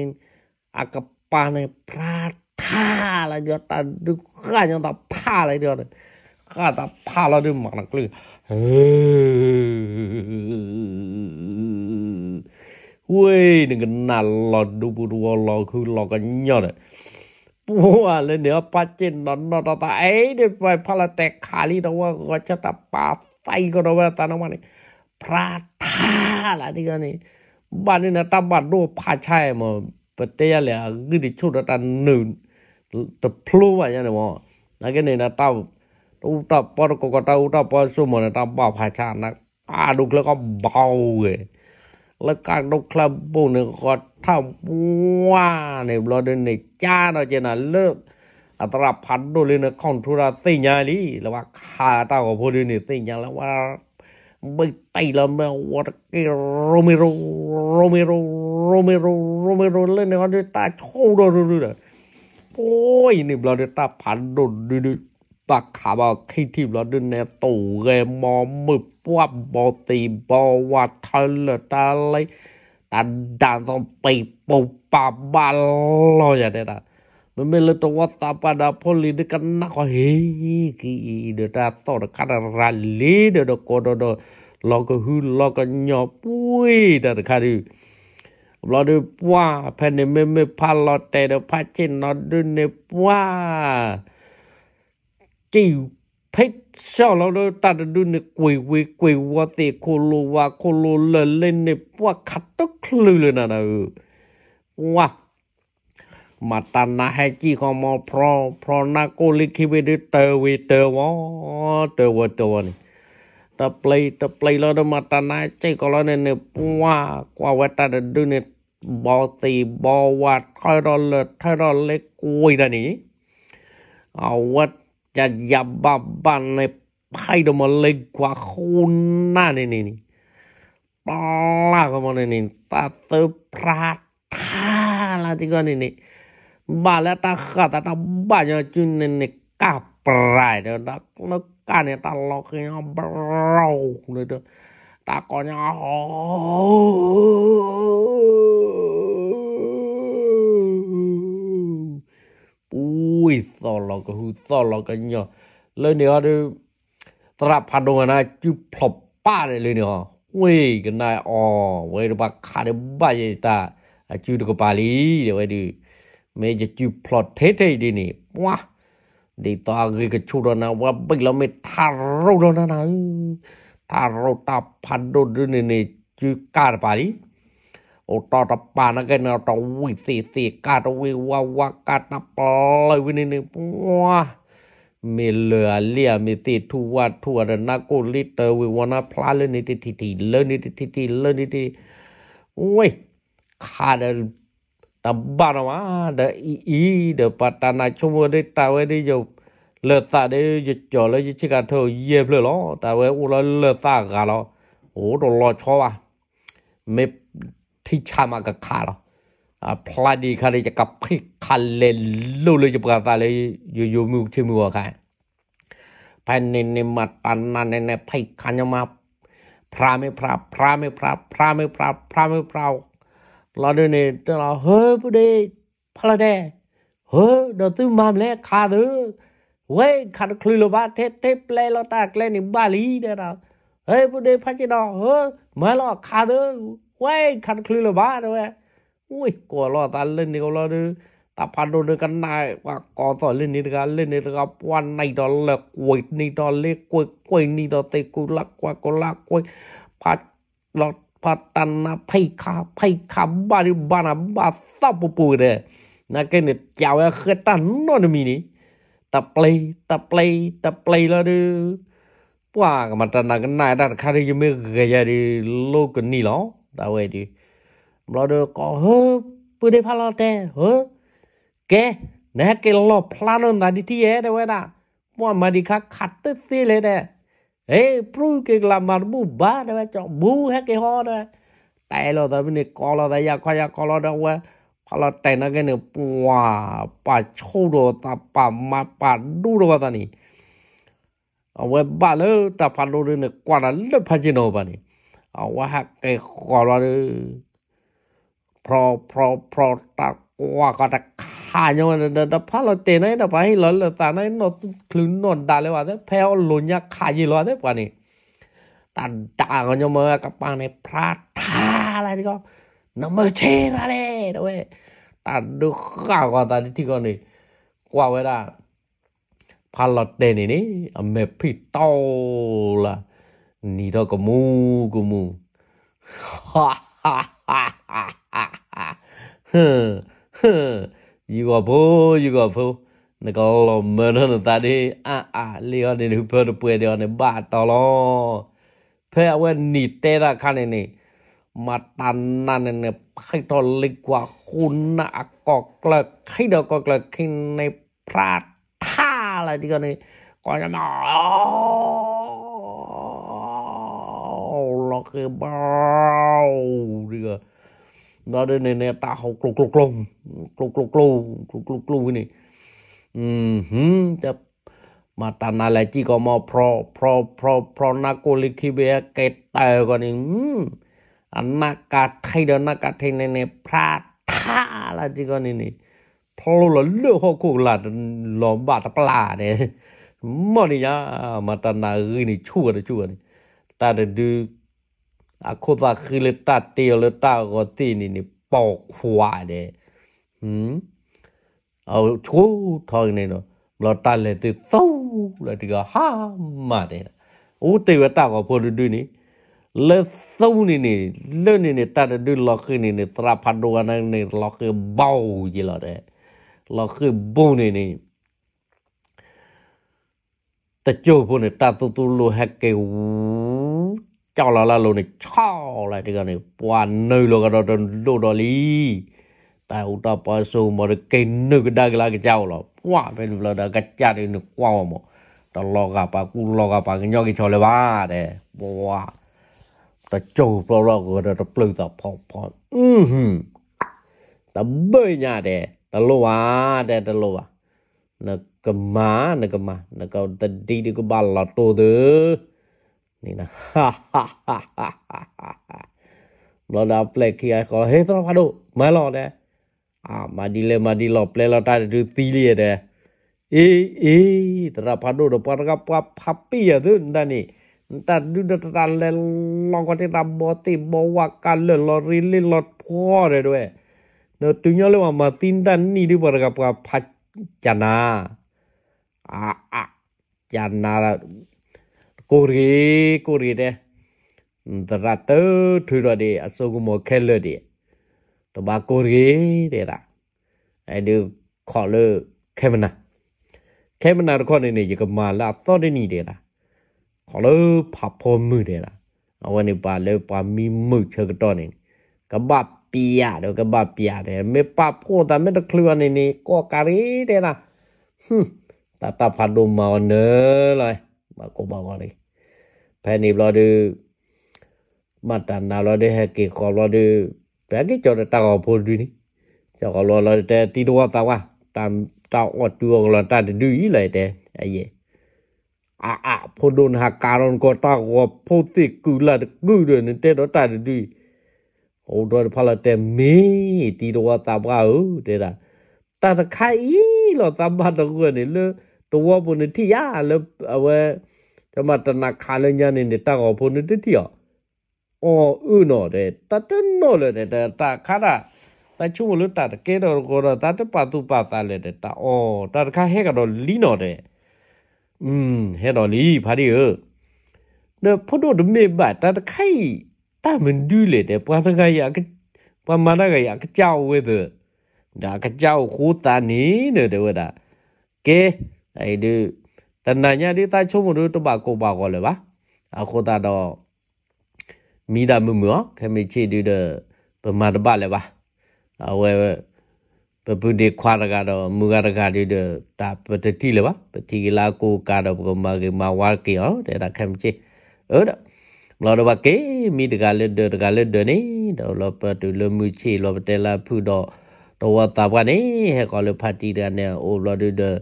อากาศปานในพระ啪了就打，就汗就打啪了掉的，汗打啪了就马上过来，喂，那个那老都不多老去老个尿的。ปัวเลยเดี๋ยวปาเจนนอนนอนตาไอ้เดี๋ยวไปพราแตกขาลีนะว่าก็จะตาปาไตก็นะว่าตานะงมานี่พระท่าละที่กันนี่บ้านนี่นะตาบ้านโลภาชัยมาปเตยยเลยก็ดิชุดตาหนึ่งตัวพลูว่าอย่างนี้มั้งนั่นก็เนี่ยนะตาอุตาปอรกกตาอตาปอสอมนตาบ้าพภาชานะตาดูแล้วก็เบาเว้ยแล้วการดูคลับปุ่งเนี่ยก็ท้าว้าเนี่ยเราเดินในจ้าเราจะน่ะเลิกอัตราพันดูเลยนะคอนธุระติญาลีแล้วว่าขาตาของพอดนีเนี่ยติญาแล้วว่า ไม่ไต่แล้วแม่วัดกิโรเมโรโรเมโรโรเมโรโรเมโร เล่นในคอนทร่ตาโชว์ดูดูดูเลยโอ้ยนี่บลอดตาผันดุดดุดปากขาบาขี้ที่บลอดเนตู่เกมอมึบว่าบอตีบอวัดทะเลตาเลยตาดานต้องปีปูปาบาลอยอย่างเดี้ยมันไม่เลืยตัววัดตาปาดาพลีดกันนักเฮียกีเดือดตาต่อกันรันลีเดือดกอดเดืดลอกก็หืลอกหยอบปุ้ยแต่คาดีเราดูว่าแผ่นไม่ไม่พาลอแต่เดพาชินนอดูเนว่าจิวเพชรชอบเราดูตัดดูเนกุยวิกุยวัติโคโลวาโคโลเลเลนเนว่าขัดตคลือเลยนะนะว่ามาตันนาให้จีของมอพรอ พรอนาโกลิกิเวดเตวีเตอวอเตวเตอนี่ตะเปลตะเปลเราดมาตานาใจก็เราเนี่ยเนี่ปัวกว่าเวตาเดินดูเนี่ยบอตีบอวัดคอยรอเลิคอยรอเล็กกุยดานี้เอาวัดจะยับบับบันในให้ดมาเล็กกว่าคุณน่าเนี่ยนี่ปลาก็มาเนี่ยนี่ตาตตอพระท่าละที่ก็นี่นี่บาแล้วตาขาตาตาบ้าเนี่ยจุนเนี่ยกับไรเดี๋ยวนักนักกันเนี่ยตลอดเลยนะบรูเลยเด้อตาก็เนี่ยฮู้อุ้ยตลอดก็ฮู้ตลอดก็เนี่ยเลยเนี่ยเดี๋ยวตราพันดงนะจุดพลบป้าเลยเลยเนีาะเว้ยกันได้อ๋อเว้ยรบคาเดบายตาจุดกบาลีเดี๋ยวไปดูไม่จะจุดพลอดเท่ๆดีนี่ว้าดีตาวกยชูดนะว่าไปเราไม่ทารุดนะนะทารุตาพันดุดนี่นี่จูกาดไปโอตอตปานะกันเราตวิสีสีกาดวิวาวากาดนาปลอยวินี่นี่ปัวมีเหลือเลี่ยมีติดทัวทัวเดนักกูลิเตอร์วิวานาพลาเลนิติติติเลนิติติติเลนิติโอ้ยขาดตาบ้านว่าเดออี เดี๋ยวปัตตานีชมวได้ตาเว้ได้ยเลือดตาได้ยจ่อเลยชิกาเทเยเพเล้อตาไว้อุลเลือดตากานาะโอ้โดนลอยช่อว่าไม่ที่ชามากะขาล้ออ่าพลัดดีคาเลยจะกับพิคันเลยลูเลยจะประกาศเลย อยู่อยู่มือที่มือใครแผ่นนินมาตานนันในในพขันยามาพระไม่พระพระไม่พระพระไม่พระพระไม่พระเราเดินเนี่ยเราเฮ้ผู้ไดพลาดเฮ้เดี๋ยวตื้มามเลยขาดือเว้ยขาดคลืโลบ้าเทปเทปเล่เราตากเล่นบาลีเด้อเราเฮ้ยผู้ไดพัชดอเฮ้มาอเราขาดือเว้ยขาดคลืโลบ้าเด้ออุ้ยกลัวราตาเล่นนี่ก็ราดู้ตาพันโดนกันนายว่าก่อต่อเล่นนี่กันเล่นนี่กัวันในตอนเลกวยนี่ตอนเลกวยกวยนี่ตอเตกุลักกว่ากลักวัยพัดเราพัตนาไพคาไพคาบาริบานาบาสาปูปูเดนะกันเนี่ยเจ้าเคยตันนนมีนี่ตะเปลยตะเปลยตะเปลยแล้วดูปว่ามันตะนากันนายด้านคาริยมืกอเกยดีโลกกนี่หรอตาเวดีเราดูก็เฮ้ปืนได้พาเราตเฮ้เกกนะเกรอพลานนนาดิที่เอได้เว้ยนะว่ามาดิค่ะขัดตึ๊ดซี่เลยเด้เฮ้ปรุกิกลามาบูบ้าเดวจะบูเฮกิฮอดแต่เราตอนนี้คอลาได้ยากยากคอลาด้ว่ากอลาแต่นักเนี่ยปวปัจจุบันตาปัามาปัดดูดว่าตานนี่เอาไว้บ้าเลยตาปัดูดเนี่ยกว่าลึกพันจิโนบานี่เอาไว้าฮักเกคอลาเลยพรอพรอพรอตาว่าก็ตะหาเนย่ยเดดพาเราเตนไอ้ดไปให้ลอนเลยตาไอ้นอคลืนนอนด่าเลยว่าเนี่ยพลลุนยาขายยี่หลอนได้ป่ะนี่ตาด่ากันยังเมื่อกับปังในพระธาอะไรที่ก็น้ำมือเชนอะไรด้วยตาดูข่าวก่อนตาที่ก่อนนี่กว่าเวลาพาเราเตนี่นี่เมพี่โตละนี่เราก็มู กูมู ฮ่าฮ่าฮ่าฮ่าฮ่าฮ่าฮ่ายูกับผู้ยูกับผู้นึกวลมมันนั่นตาดีอ่ะอ่ะเลี้ยงในหุบูปลือยเดียวในบ้าตนตลอดเพื่อเว้นนิดเดียวขนาดนี่มาตันนั่นเนี่ยให้ตัวเล็กกว่าคุณนะก็เกลือให้เด็กก็เกลือขึ้นในพระท่าอะไรที่กันนี่ก็ยังมาโอ้โหคือเบาเรือบอดีเนี่ยเนี่ยตาหกกลุ้งกลุ้งกลุ้งกลุ้งกลุกลุ้งกลุ้งนี่ อืมฮึจะมาตานาเลจีก็มาพรอพรอพรอพรอนักโอลิคิเบะเกตเตอร์ก็นนี่อืมอันนักกาไทยเดินนักกาไทยเนี่ยเนี่ยพระท่าอะไรจีก็นี่นี่พอลุ่นเลือกหกกลุ้งลหลอมบาดปลาเนี่ยมันนี่ยามาตานาเอ้ยนี่ ชั่วเลยชั่วเลยแต่เดี๋ยวดูอะุคตาคือเลตาเตียวเลตากอตีนี่นี่ ปอกขวาเด้หืมเอาชูทองนี่เนาะเราตัเลยตีสู้เลยที่ก็ห้ามมาเดยโอ้ตีวตาก็พอดูดูนี่ เลสู้นี่นี่เลื่อนี่นี่ตาดูล็อกนี่นี่ตราพันดวนั่นนี่ล็อกเบาจีลดเด้ล็อกบเนี่นี่ต่โจพวกนี่ตาตุตุลูแฮกเกอจ้าลาลาลูนี่ชอบอะไรที่กันนี่ปวนนึ่แลูกก็โดนดูดอลีแต่อุตสาห์ประสบมาเกินนึกได้ก็ลาเจ้าล่ะว่าเป็นเราเด็กระจายนึกว่ามั้งตลอดกับปากุลกับปากงยกิชอเลยว่าเด้อว่าแต่จู่เพราเราก็ได้รับรู้ต่อพ่อพ่ออืมแต่เบื่อหน่ยเด้แต่ลูกว่าเด้แต่ลูกว่านึกมานึกมานึกเอาแต่ดีดีก็บ้าหลอดตัวเด้อนี่นะเราดาเพลกี้ไอ้คนเฮ้ยตระพาดูมาลอดเดยอ่ามาดีเลยมาดีหลอเพลลอตาด้ดูตีเลยเด้เอ้เอ้ตระพาดูดปารกับกับพับปี้อะดุนดานนี่ตัดดูดตันเลลองก็ที่รับบอติบอว่ากันเลยเราริลเลาพ่อเลยด้วยเนื้อตุ้งเลยว่ามาตินดันนี่ดิปารกับกับพัจนาอ่ะจันนากูรีกูรีเด้ตระเตอถือระเดีสุกุมโมเคลเดีตัวบากูรีเดระไอเดือขอเลแค่มันนะแค่มันนะข้อนี้เนี่ยจะมาละตอนได้นี่เดระขอเลพับพอมือเดระเอาวันนี้ไปลาเลยปลามีมือเชิกตอนนี้กระบาปียเดี๋ยวกระบาปียเดี๋ยวไม่ปับพูดแต่ไม่ต้องเคลื่อนนี่นี่ก็การีเดนะฮึแต่ตาพัดดูมาเนอเลยมากูบอกว่าเลยแ่นิบรอดูมาตันนาเราได้ให้กี่ยวับเราดูแปลกี่จอดตาของพูดดูนี่จอดเราเราแต่ตีดัวตาว่า ตามตาอดดวงเราตาดูอีเลยแต่ไอ้เย่อาอาพอโดนหักการนก็ตาว่าพูดติกูละกูเดินเต้นเราตัดูโอ้โดนพลาเต็มมีตีดัวตาบ้าเออเด็ดอะตาตะไคร้เราตาบ้านเราเนี่ยเลยตัวบนที่ยาแล้วเอาไว้မတနာခါလညာနေနေတာကိုဖုန်တတိယအော်ဥနော်တဲ့တတနော်လေတဲ့တာခါရတချုံလို့တတကဲတော့ကိုတော့တတပတုပတာလေတဲ့တာအော်တတခါဟဲကတော့လီနော်တဲ့อืมဟဲတော့လီဖာဒီဟောနော်ဖို့တော့မေဘာတတခိုင်တမန်ဒူးလေတဲ့ပွားစကားရကပမာဏကရကကြောက်ဝဲတဲ့ဒါကကြောက်ခိုးတာနေတဲ့ဝဒကဲအဲ့ဒီတန်တန်ညာဒီတာချုံမတို့တပါကိုပါကောလေပါအခေါ်တာတော့မိဒါမှုမောခမေချေတူတဲ့ပမာတပါလေပါအဝဲပပုဒီခွာရကတော့မူရကတူတဲ့တာပတတိလေပါပတိကလာကိုကတော့ပကမာကမာဝါကေဟောတဲ့ခမေချေဟုတ်မလာတော့ပါကေမိတကလည်းတကလည်းဒနေတော့လပတူလမှုချေလပတလာဖုတော့တော့တာပါနေဟဲကောလဖတ်တီတဲ့နဲ့အိုလဒူတဲ့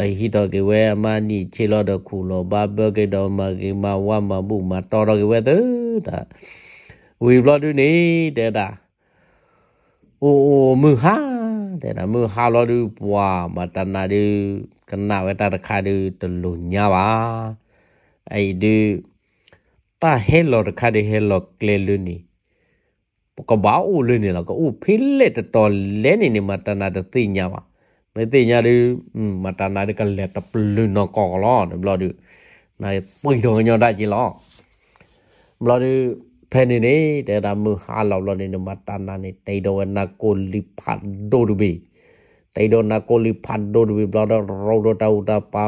အဟိတကေဝဲအမနိခြေလောတခုလောဘာဘကေတော်မကေမဝမမှုမတော်တော်ကေဝဲတဒါဝီဘလော့တူနေတဲ့တာအိုအိုမူဟာတဲ့တာမူဟာလောတူပွာမတနာဒီကနာဝဲတာတခါဒီတလူညာပါအဲ့ဒီတာဟဲလောတခါဒီဟဲလောကလေလူနီကဘာအိုလူနီလောကအိုဖိလက်တော်လဲနေနေမတနာတသိညာပါในตีเนี่ยดูมาตาไหนกันแหละตะปลืนนอกอล้อเดี๋ยวเราดูในปุ้ยตรงนี้ได้จีล้อเราดูเทนี่นี่แต่ดามือหาเราเราเนี่ยมาตาไหนเตยโดนนาโกลิพัดโดดูบีเตยโดนนาโกลิพัดโดดูบีเราเราเราเราเราเปล่า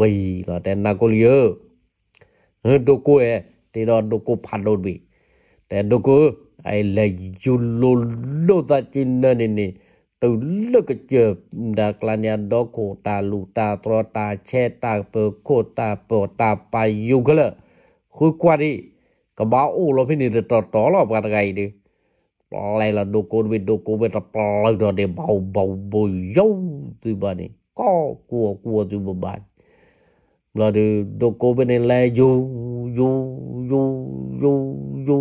วีเราแต่นาโกลิเออเออดูกูเอเตยโดนดูกูพัดโดดูบีแต่ดูกูไอ้เลยจุลโลตาจินนั่นนี่ตูลึกเจอบดักลานยาดอกโตาลูตาตรอตาเชตาเปโคตาเปตาไปยูกเลคุยกว่าดิกระบาอูเราพิ่นี่จะต่อๆรอบกันไงดิอะไรล่ะดูโกนไปดูโกนไปตะปล่อยดอเดี๋ยวเบาเบาบุยยูตับานนี่ก็กลัวกลัวตัวบ้านเราดูดูโกนไปในเลยยูยูยูยูยู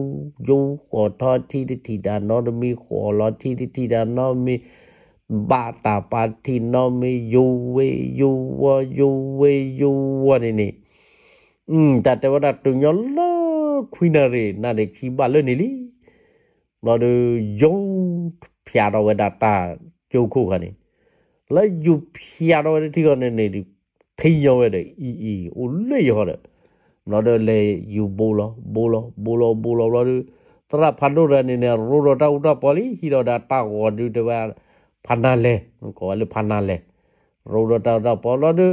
ยูขอทอดที่ที่ด้านนอมีขอรอที่ที่ด้านนอมีဘာတာပါတီနောမီယိုဝေယိုဝယိုဝေယိုဝနေနေอืมတတဝဒတုညောလခွိနရေနာလေချီပါလနေလီလောဒယုံဖျာတော်ဝဒတာကျုပ်ခုခနေလဲယူဖျာတော်တဲ့တိကနေနေဒီထိရောရတဲ့အီအီအိုလေရောတဲ့လောဒလေယူဘိုလောဘိုလောဘိုလောဘိုလောလောဒတရဖတ်တော်ရနေနေရိုတော်တာဥတာပေါ်လီဟီတော်တာတာဝဒူတဝါพันนาเลยก็ว่าเลยพันนาเลยรู้ดตาดาพอลอดู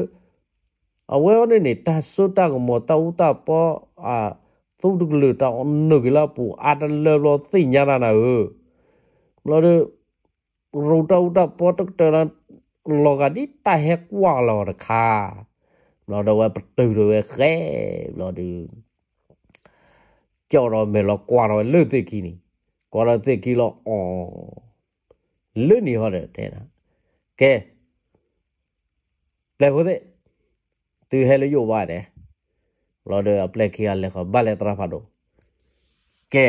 เอาไว้วันี่นี่ตาสุดตาขอกมอตาอุตาพออ่าสุดุกลือตาอนนึกละปูอาดันเลรอสิญาณนาเออแล้วดูรู้ดาอุตาพอตักเตระลอกาดิตาเฮกว่าเรลอดคาราดูว่าประตูดูว่าแค่เราดู เจ้าเราไม่เรากว่าเราเลือดเตกินี่กว่าเราเตกิเราอ๋อလွတ်နေရတယ်တဲ့နာကဲလေဘုဒေသူဟဲလျိုပါတယ်လော်ဒါပလက်ခီယာလေခဘလက်တရာဖာဒိုကဲ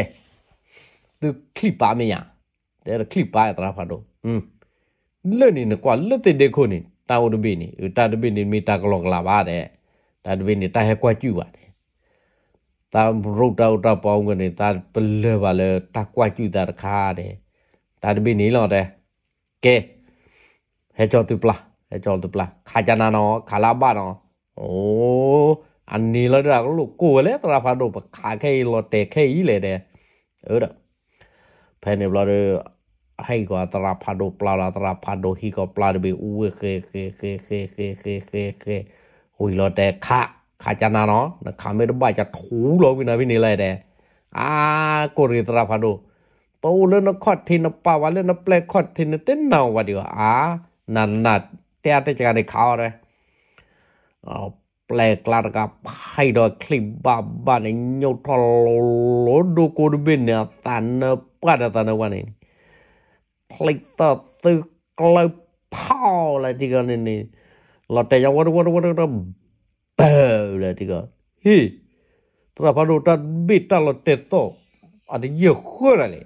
သူခလစ်ပါမညာတဲ့ခလစ်ပါတရာဖာဒိုอืมလွတ်နေနကွာလွတ်တဲ့တဲ့ခုနေတာဝတပိနေတာတပိနေမီတာကလောကလာပါတဲ့တာတပိနေတာဟဲကွာကျူပါတယ်တာရုတ်တာတာပေါင်းကနေတာပလဲပါလဲတာကွာကျူတာတခါတဲ့ตาดบินีหลอดเกเฮจอตุปลาเฮจอตุปลาขาจานานอขาลาบ้านอโอ้อันนี้เราได้ลูกกูเลยตราพัดูปะขาแค่หลอเตะแค่ยีเลยเดเออเด้อนี่เราดให้กับตราพัดูปลาลาตราพัดูฮีกับปลาดบิอู้เคเคเคเคเคเคเคเคเค อุ้ยหลอดเตะขาขาจานานอขาไม่ต้องบ่ายจะถูหลอดวินาวินีเลยเดอ่ากูรีตราพดูปูเล่นคอดทินป่าวาเล่นเปลคอดทินเต้นเนาวะเดียวอานันนัดเต่ที่จะได้เขาเลยเปลกลาดกับให้ดอยคลิปบาบ้านในยูทอลดูกูดบินเนี่ยตันนปัดตันวันนี้คลิกต่อตึกเลยพอเลยที่กันนี่เราแต่ยังวันวันวันวันเบลเลยที่กันฮิตราพันุูตันบิดตลอดเตโตอันนี้เยอะขึ้นเลย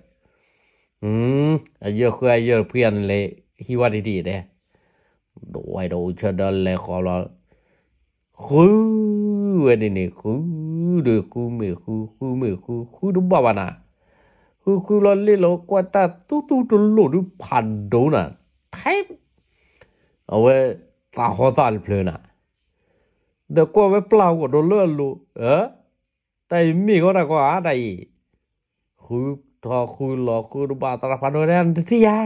อืมอายุคืออายุเพื่อนเลยฮิวดีดีเยดูไอ้ดูเชดนเลยขอรอคือวันนี่คือดูคือไม่คือคือคู่คือคือดูบ้าวนะคือคือเราเลี้องกว่าตาตุ้ตุ้ตุ้หลุดผ่านดูนะทเอาไว้ตาหัวตาเพลินะเด็กกว่าไว้เปล่ากว่าโดนเลื่อดลุเออแต่มีก็ได้กว่าได้คือทอคุยหลอคุยรูบาตราพันโดนันที่ยา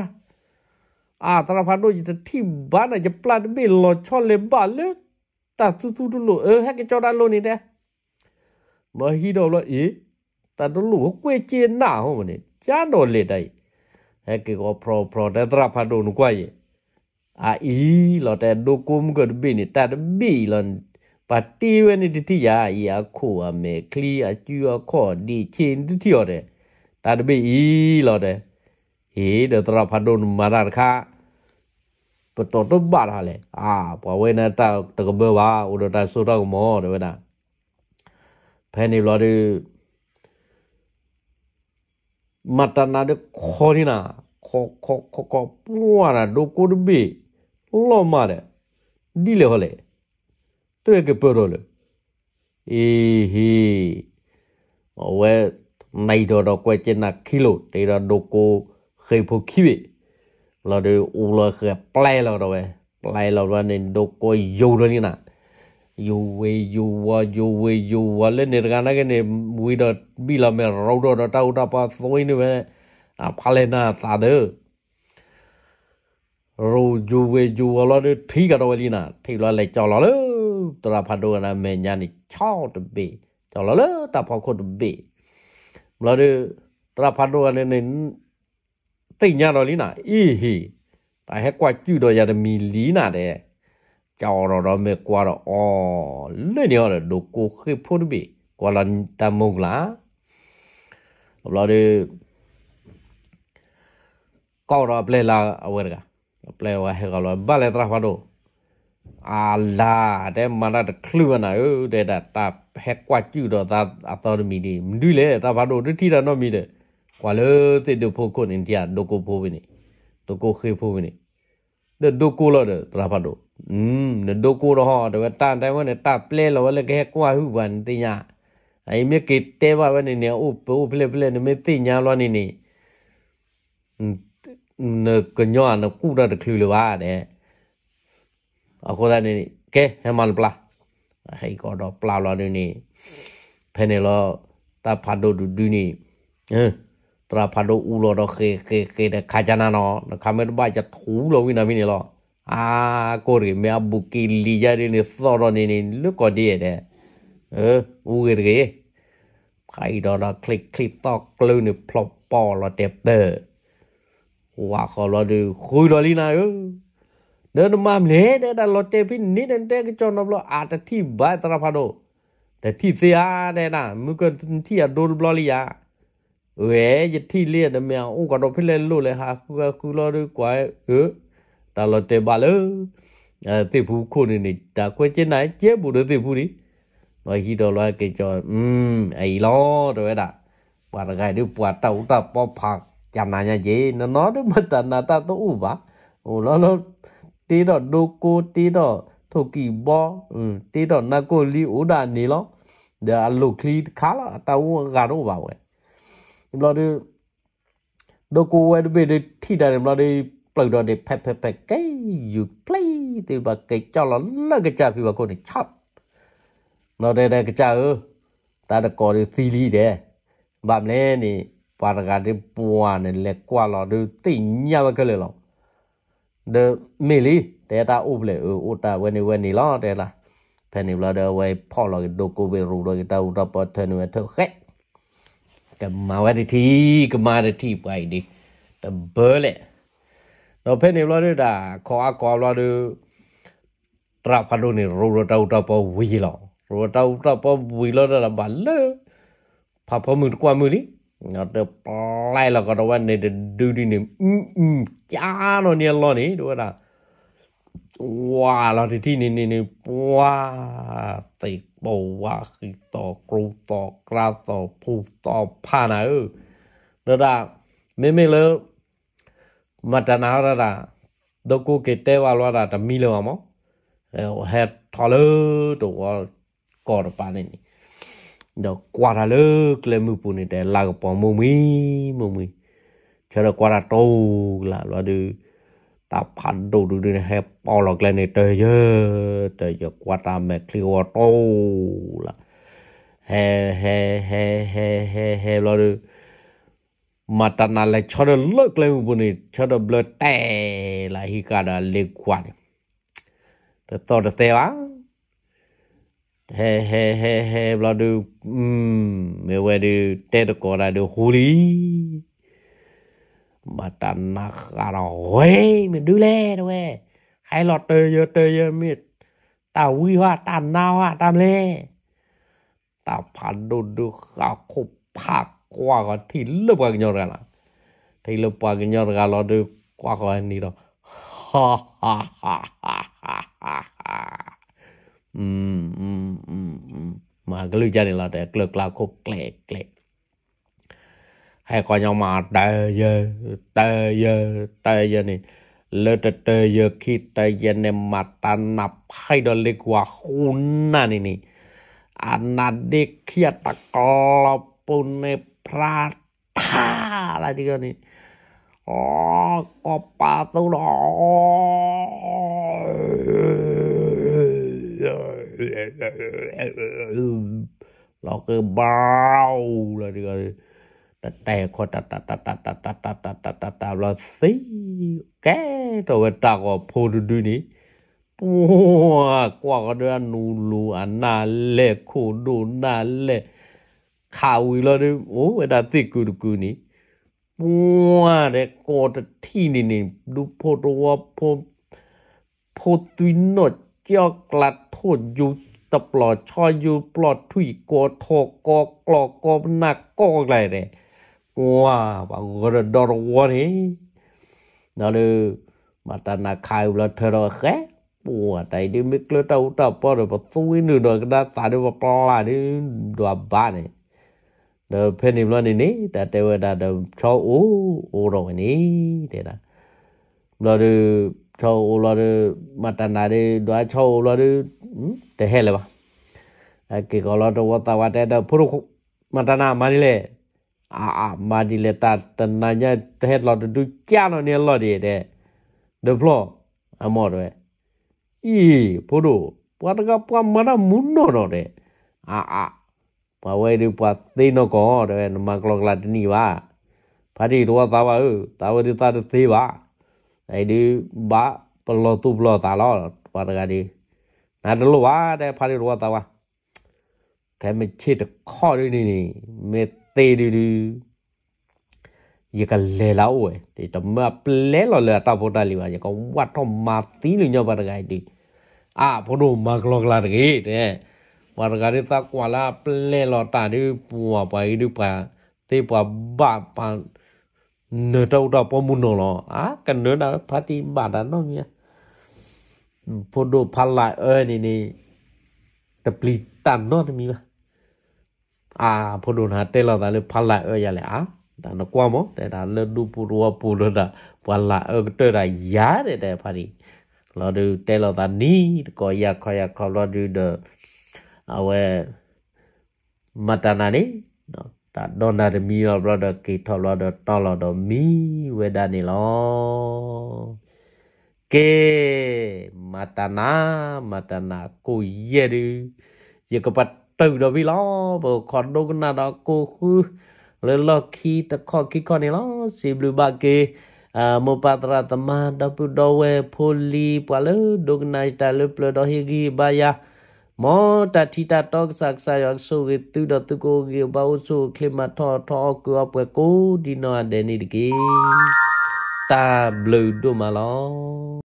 อาตราพันโดจะที่บ้านอาจจะปลาดไม่หลอชอเลบ้าเลยแต่สู้ๆดูหลเออให้กันจอดานโลนี่นยมาฮีดอลเอ๋แต่ดูหลูกเวเจนหน้าหองมันเนี่ยจ้าโดนเลยได้ให้กี่ก็พรอพรอได้ตราพันโดนกว่าเยอาอีหลอแต่ดูกุมกนบินี่แต่บีหลอนปัตติเวนิที่ยาอีอาขัวเมคลีอาจูอาคอดีเชนที่เดียวเลยตาดบีอีหลอดเลยเฮ้เดี๋ยวตราพันดุนมาด้านข้าปตตบาดะเลยอ่าพอเวน่ตาตะกบวาอุดตาสุรกมอเดี๋ยวนะแพนิบลอดูมาตานาเดคอนีนะคอคอคอคอปวนะดูกูดบีลอมาเดดีเลยฮะเลยตัวเอกเปรอเลยอีฮีเอาไว้ในดอดกวยเจนักกิโลตีดอดโกเคยพูดคิวเราดูอูเราเคยแปลเราดูไปแปลเราเ่นดอกกวอยู่เลยนี่นะอยู่วัยอยู่วัยอยู่วัยอยู่วัเล่นเนื้อกันนะกันเนี่ยวีดอบีลาเมรอดอดอต้าอุตาปาสวยนี่เว้ยอาพัลเลน่าซาเดอรู้อยู่เวอยู่ว่าเราได้ที่กันเอาไว้ดีนะที่เราเลยจอะเราเลยตราพันดูนนะ เมียนนี่ชอบตัวบีเจาะเราเลยตาพอคนตับีမလာတဲ့တရဖတ်တော့ကလည်းနေတိတ်ညတော့လီနာအေးဟေးဒါဟဲ့ကွာကျွတော့ရတဲ့မီလီနာတဲ့ကြော်တော့တော့မေကွာတော့အော်လဲ့နေရတယ်ဒိုကိုခေဖို့ဘီကွာလန်တမုံလာဘလာတဲ့ကောက်တော့ပလေလာအဝဲကပလေဝဟဲကလောဘာလဲတရဖတ်တော့အာလာတဲ့မနာတခလူနာယူတဲ့တာဟက်ကွာကျူတော့တာအတော်မီဒီမတွေ့လေတာဘာတို့တတိတာတော့မီတဲ့ကွာလေတေဒိုဖိုကွန်အိန္ဒိယဒိုကိုဖိုဝိနေဒိုကိုခေဖိုဝိနေတဲ့ဒိုကိုလောတဲ့တာဘာတို့อืมနဒိုကိုတော့ဟောတော့တန်တိုင်းဝနဲ့တပလဲလောလေကဲကွာဟူဝန်တင်ညာအိမေကေတဲဘာဝနေနေအိုပိုဖလေဖလေနမေတင်ညာလောနေနေနကညောနကူရတဲ့ခလူလောတဲ့အခုဒါနေကဲဟမလပလားให้กอดอปลาลอดูนี่เพเนลอตาพัดดูดูนี่ เออตาพัดดูอูลอดอเค เคเคเด็กขาจานาเนาะคาเมรบ้าจะถูลวินามินี่ลออาโกรีเมียบุกิลีจารีนี่สอรนี่นี่ลูกก็ดีเด้เออ อูเกเรใครดอดอคลิก คลิปตอกกลืนนี่พลอปปอลอเด็บเอร์ว่าขอรอดู คุยรอลีนา เออเดินมาเละเดินรถเจพินิดเดินก็กจนเราอาจจะที่บ้านตราพาโดแต่ที่เสียเนี่ยนะมึงก็ที่อโดนบลอรียาเอ๋ยที่เลียดเมียอุ้ก็โดนพี่เล่นรู้เลยฮะกูกูรอดูกว่าเออตลอดเตบาลเออที่ผู้คนนี่ตาควเจนไหน เจ็บุตรที่ผู้นี้ลอยฮีดอลอยกิจอยอืมไอ้ล้อตัวน่ะปวดกายดูปวดเต่าตาปอบผักจำนายเจนนอนด้วยมันแต่นาตาตัวอู้บ้าโอ้แล้วတေတော့ဒိုကိုတေတော့ထိုကီဘောတေတော့နကိုလီအိုဒါနေလောဒါအလုတ်ခလီခါလာတာဝငါတော့ပါဝဲဒီလိုဒီဒိုကိုဝဲဒီဘေထိတာတယ်မလို့ဒီပလောက်တော့ဒီဖက်ဖက်ဖက်ကေ you play ဒီဘကေကြောက်လာလက်ကကြပြီပါကိုနေချပ်နော်တဲ့တဲ့ကြအတာတကော်ဒီသီလီတယ်ဘာမလဲနေပါရကတဲ့ပွားနဲ့လက်ကွာလာဒီတိညာဘကလေးလောเดอเมลีเตาอุบเลยอุตาเวนิเวนิล้อเตล่ะเพนิบลาเดอเวพ่อเราดูกูเวรูเราเตาอุตาปเทนเวเทอเขกัมาวันทีกัมาทีไปดิตเบลเลยเราเพนิบลาเดอขออากาลาเดอตราพันุนี่รูเราเตาอุตาปอวิลอรูเราเตาอตาปอวิลอเราลำบากเลยพบพอมือกว่ามือนี้นอเดอร์ปลายแล้วก็ระวันี้เดดูดีนี่อืมอืมจ้าเนาเนี่ยล้อนี่ดูนะว้าเราที่ที่นี่นี่นี่ว้าติดปูว้าคืต่อกรูต่อกราต่อผู้ต่อผ่านเออระดับไม่ไม่เลิกมาแต่นาระดับดูกูเกตเตว่าระดับมีเลยมั้งเออเฮ็ดทอเลอร์ตัวก่อนปานนี่ดอกควาดเลิกเลยมือปุ่แต่ลากปองมุมีมุมีเชิดกวาดโตล่ะว่าดูตาผันดูดูดูนะฮปอลอกเลยในเตยเตยกวาตามแม่คลีวโตล่ะเฮ่เฮ่เฮ่เฮ่เฮ่เฮ่ราดูมาตานาเลยชดเลิกเลยมือปุ่นเชิดเบลเต้ล่ะฮิการะเล็กว่าเนี่ยแต่ต่อเตยวะเฮ้เฮ้เฮ้เฮ้เราดูอืมเมื่อไหรดูเตะตะกอดดูฮุลีมาตันนักกันเฮ้ยมันดูเล่ด้วยใครหลอดเตยเยอเตยเยอะมิดตาวิวา ตาหน้าว่าตาเล่ตาพันดูดูข้าคุปปกกว่ากันที่ลบกันยอดกันละที่ลบกันยอดกันเราดูกว่ากันนี่หรอฮ่าฮ่าฮ่าฮ่าฮ่าอืมอืมอืมอืมมาก็ลึกใจเราแต่เกลือกลาคกเกลกเกลให้คอยังมาเตยเตยเตยนี่เลดเตยเยคิดเตยเนี่ยมาตันนับให้ดนเล็กว่าคุณนั่นนี่อันนั้นเด็กเขียตะกลอปุ่นในพระธาอะไรที่กันนี่อ๋อก็ปาตุลอเราก็เบาเลยดีกแต่แต่คนตัดตัดตัดตัดตัดตัดตัดตัดตัดตัดเราสิแกตัวตาก็พูดดูนี่ปัวกว่ากเดือนนูลูอันนาเล่คูดูนาเล่ข่าวอีกแล้วดิโอ้เวลาติกูดูกูนี่ปัวเด็กกอดที่นี่นี่ดูโพตัวโพโพตุนนดเกี่ยวกลัดโทษอยู่ตปลอดชอยอยู่ปลอดถุยกอทอกกอกลอกกอหนักกอกไรเนี่ยว้าบางคนดอรวนี่นั่นเลยมาตานาคายเราเธอราแค่ปวดใจดิมิกเลตาอุตาปอดปตุ้ยหนึ่งดอกดาสาดีว่ปลาดิดวบ้านเนี่ยเดี๋ยวเพนิมล้อนี่นี่แต่เดี๋ยวเดี๋ยวชอบอู้อู้เราเนี่เดี๋ยวนะเราดูชาวโอลาร์มาตานาเรด้วยชาวโอลาร์เตะเลยวะเกี่ยวกับตัวตาวาเตดพรุกมาตานามาดิเลอ่ามาดิเลตาตนานยะเตะเราดูแก่นเนี่ยเราดีเดเดพลออามอดเวอีพรุปัตกาปัมมานามุนโนโนเดอ่าอ่าปาวเรือปัตตีนกอ็เดมังกลอลัดนี่วะพอดีตัวตาวาเตาวาดีตาตีวะไอ่ดีบ้าปลอตุปลอตาลอปาร์กันดีนั่นรู้ว่าได้พารีรูว่าตาวะแค่ไม่เชิดข้อดีนี่ไม่เตีดีดียังก็เลเล่าเว้ยแต่เมื่อเปลี่ยนเราเลือดตาพอดาลีว่ายังก็วัดทอมมาตีลุงยอปาร์กันดีอ่ะพอดูมากลอกลาร์กี้เนี่ยปาร์กันดีตากว่าละเปลี่ยนเราตาดีปัวไปดูไปที่ปัวบ้าปังเนื้อเราเราปอมุนหรออ่ะกันเนื้อเราพระที่บาดนั้นเนี่ยพอดูพันลายเอ้ยนี่นี่แต่ปลีตันนอนมีปะอ่าพอดูนะเตลอดเลยพันลายเอ้ยอะไรอ่ะဒါနကွာမောတဲ့ဒါလဒူပူရောပူလဒပလာအကတရာရာတဲ့တဲ့ဖာဒီလော်ဒူတဲလော်တာနီတကောရခရခလော်ဒူဒအဝဲမတနာနီတာဒေါ်နာဒမီရောဘရဒကေထော်လာဒတော်လာဒမီဝေဒနီလောကဲမတနာမတနာကိုရဲ့ရရကပတ်တူတော်ပြီလောဘောခတ်ဒုကနာတော့ကိုခုလေလခီတခခီခနီလောစီဘလူဘကေအမောပတရတမန်တပုဒဝေဖိုလီပလဒုကနာတလပလဒဟီဂီဘာယာမောတတိတတော့ဆက်ဆာရောက်ဆိုကတူတော့သူကိုကဘောဆိုခလမထောထောကောပွဲကိုဒီနော်ဒဲနေတကေတာဘလူးတို့မလော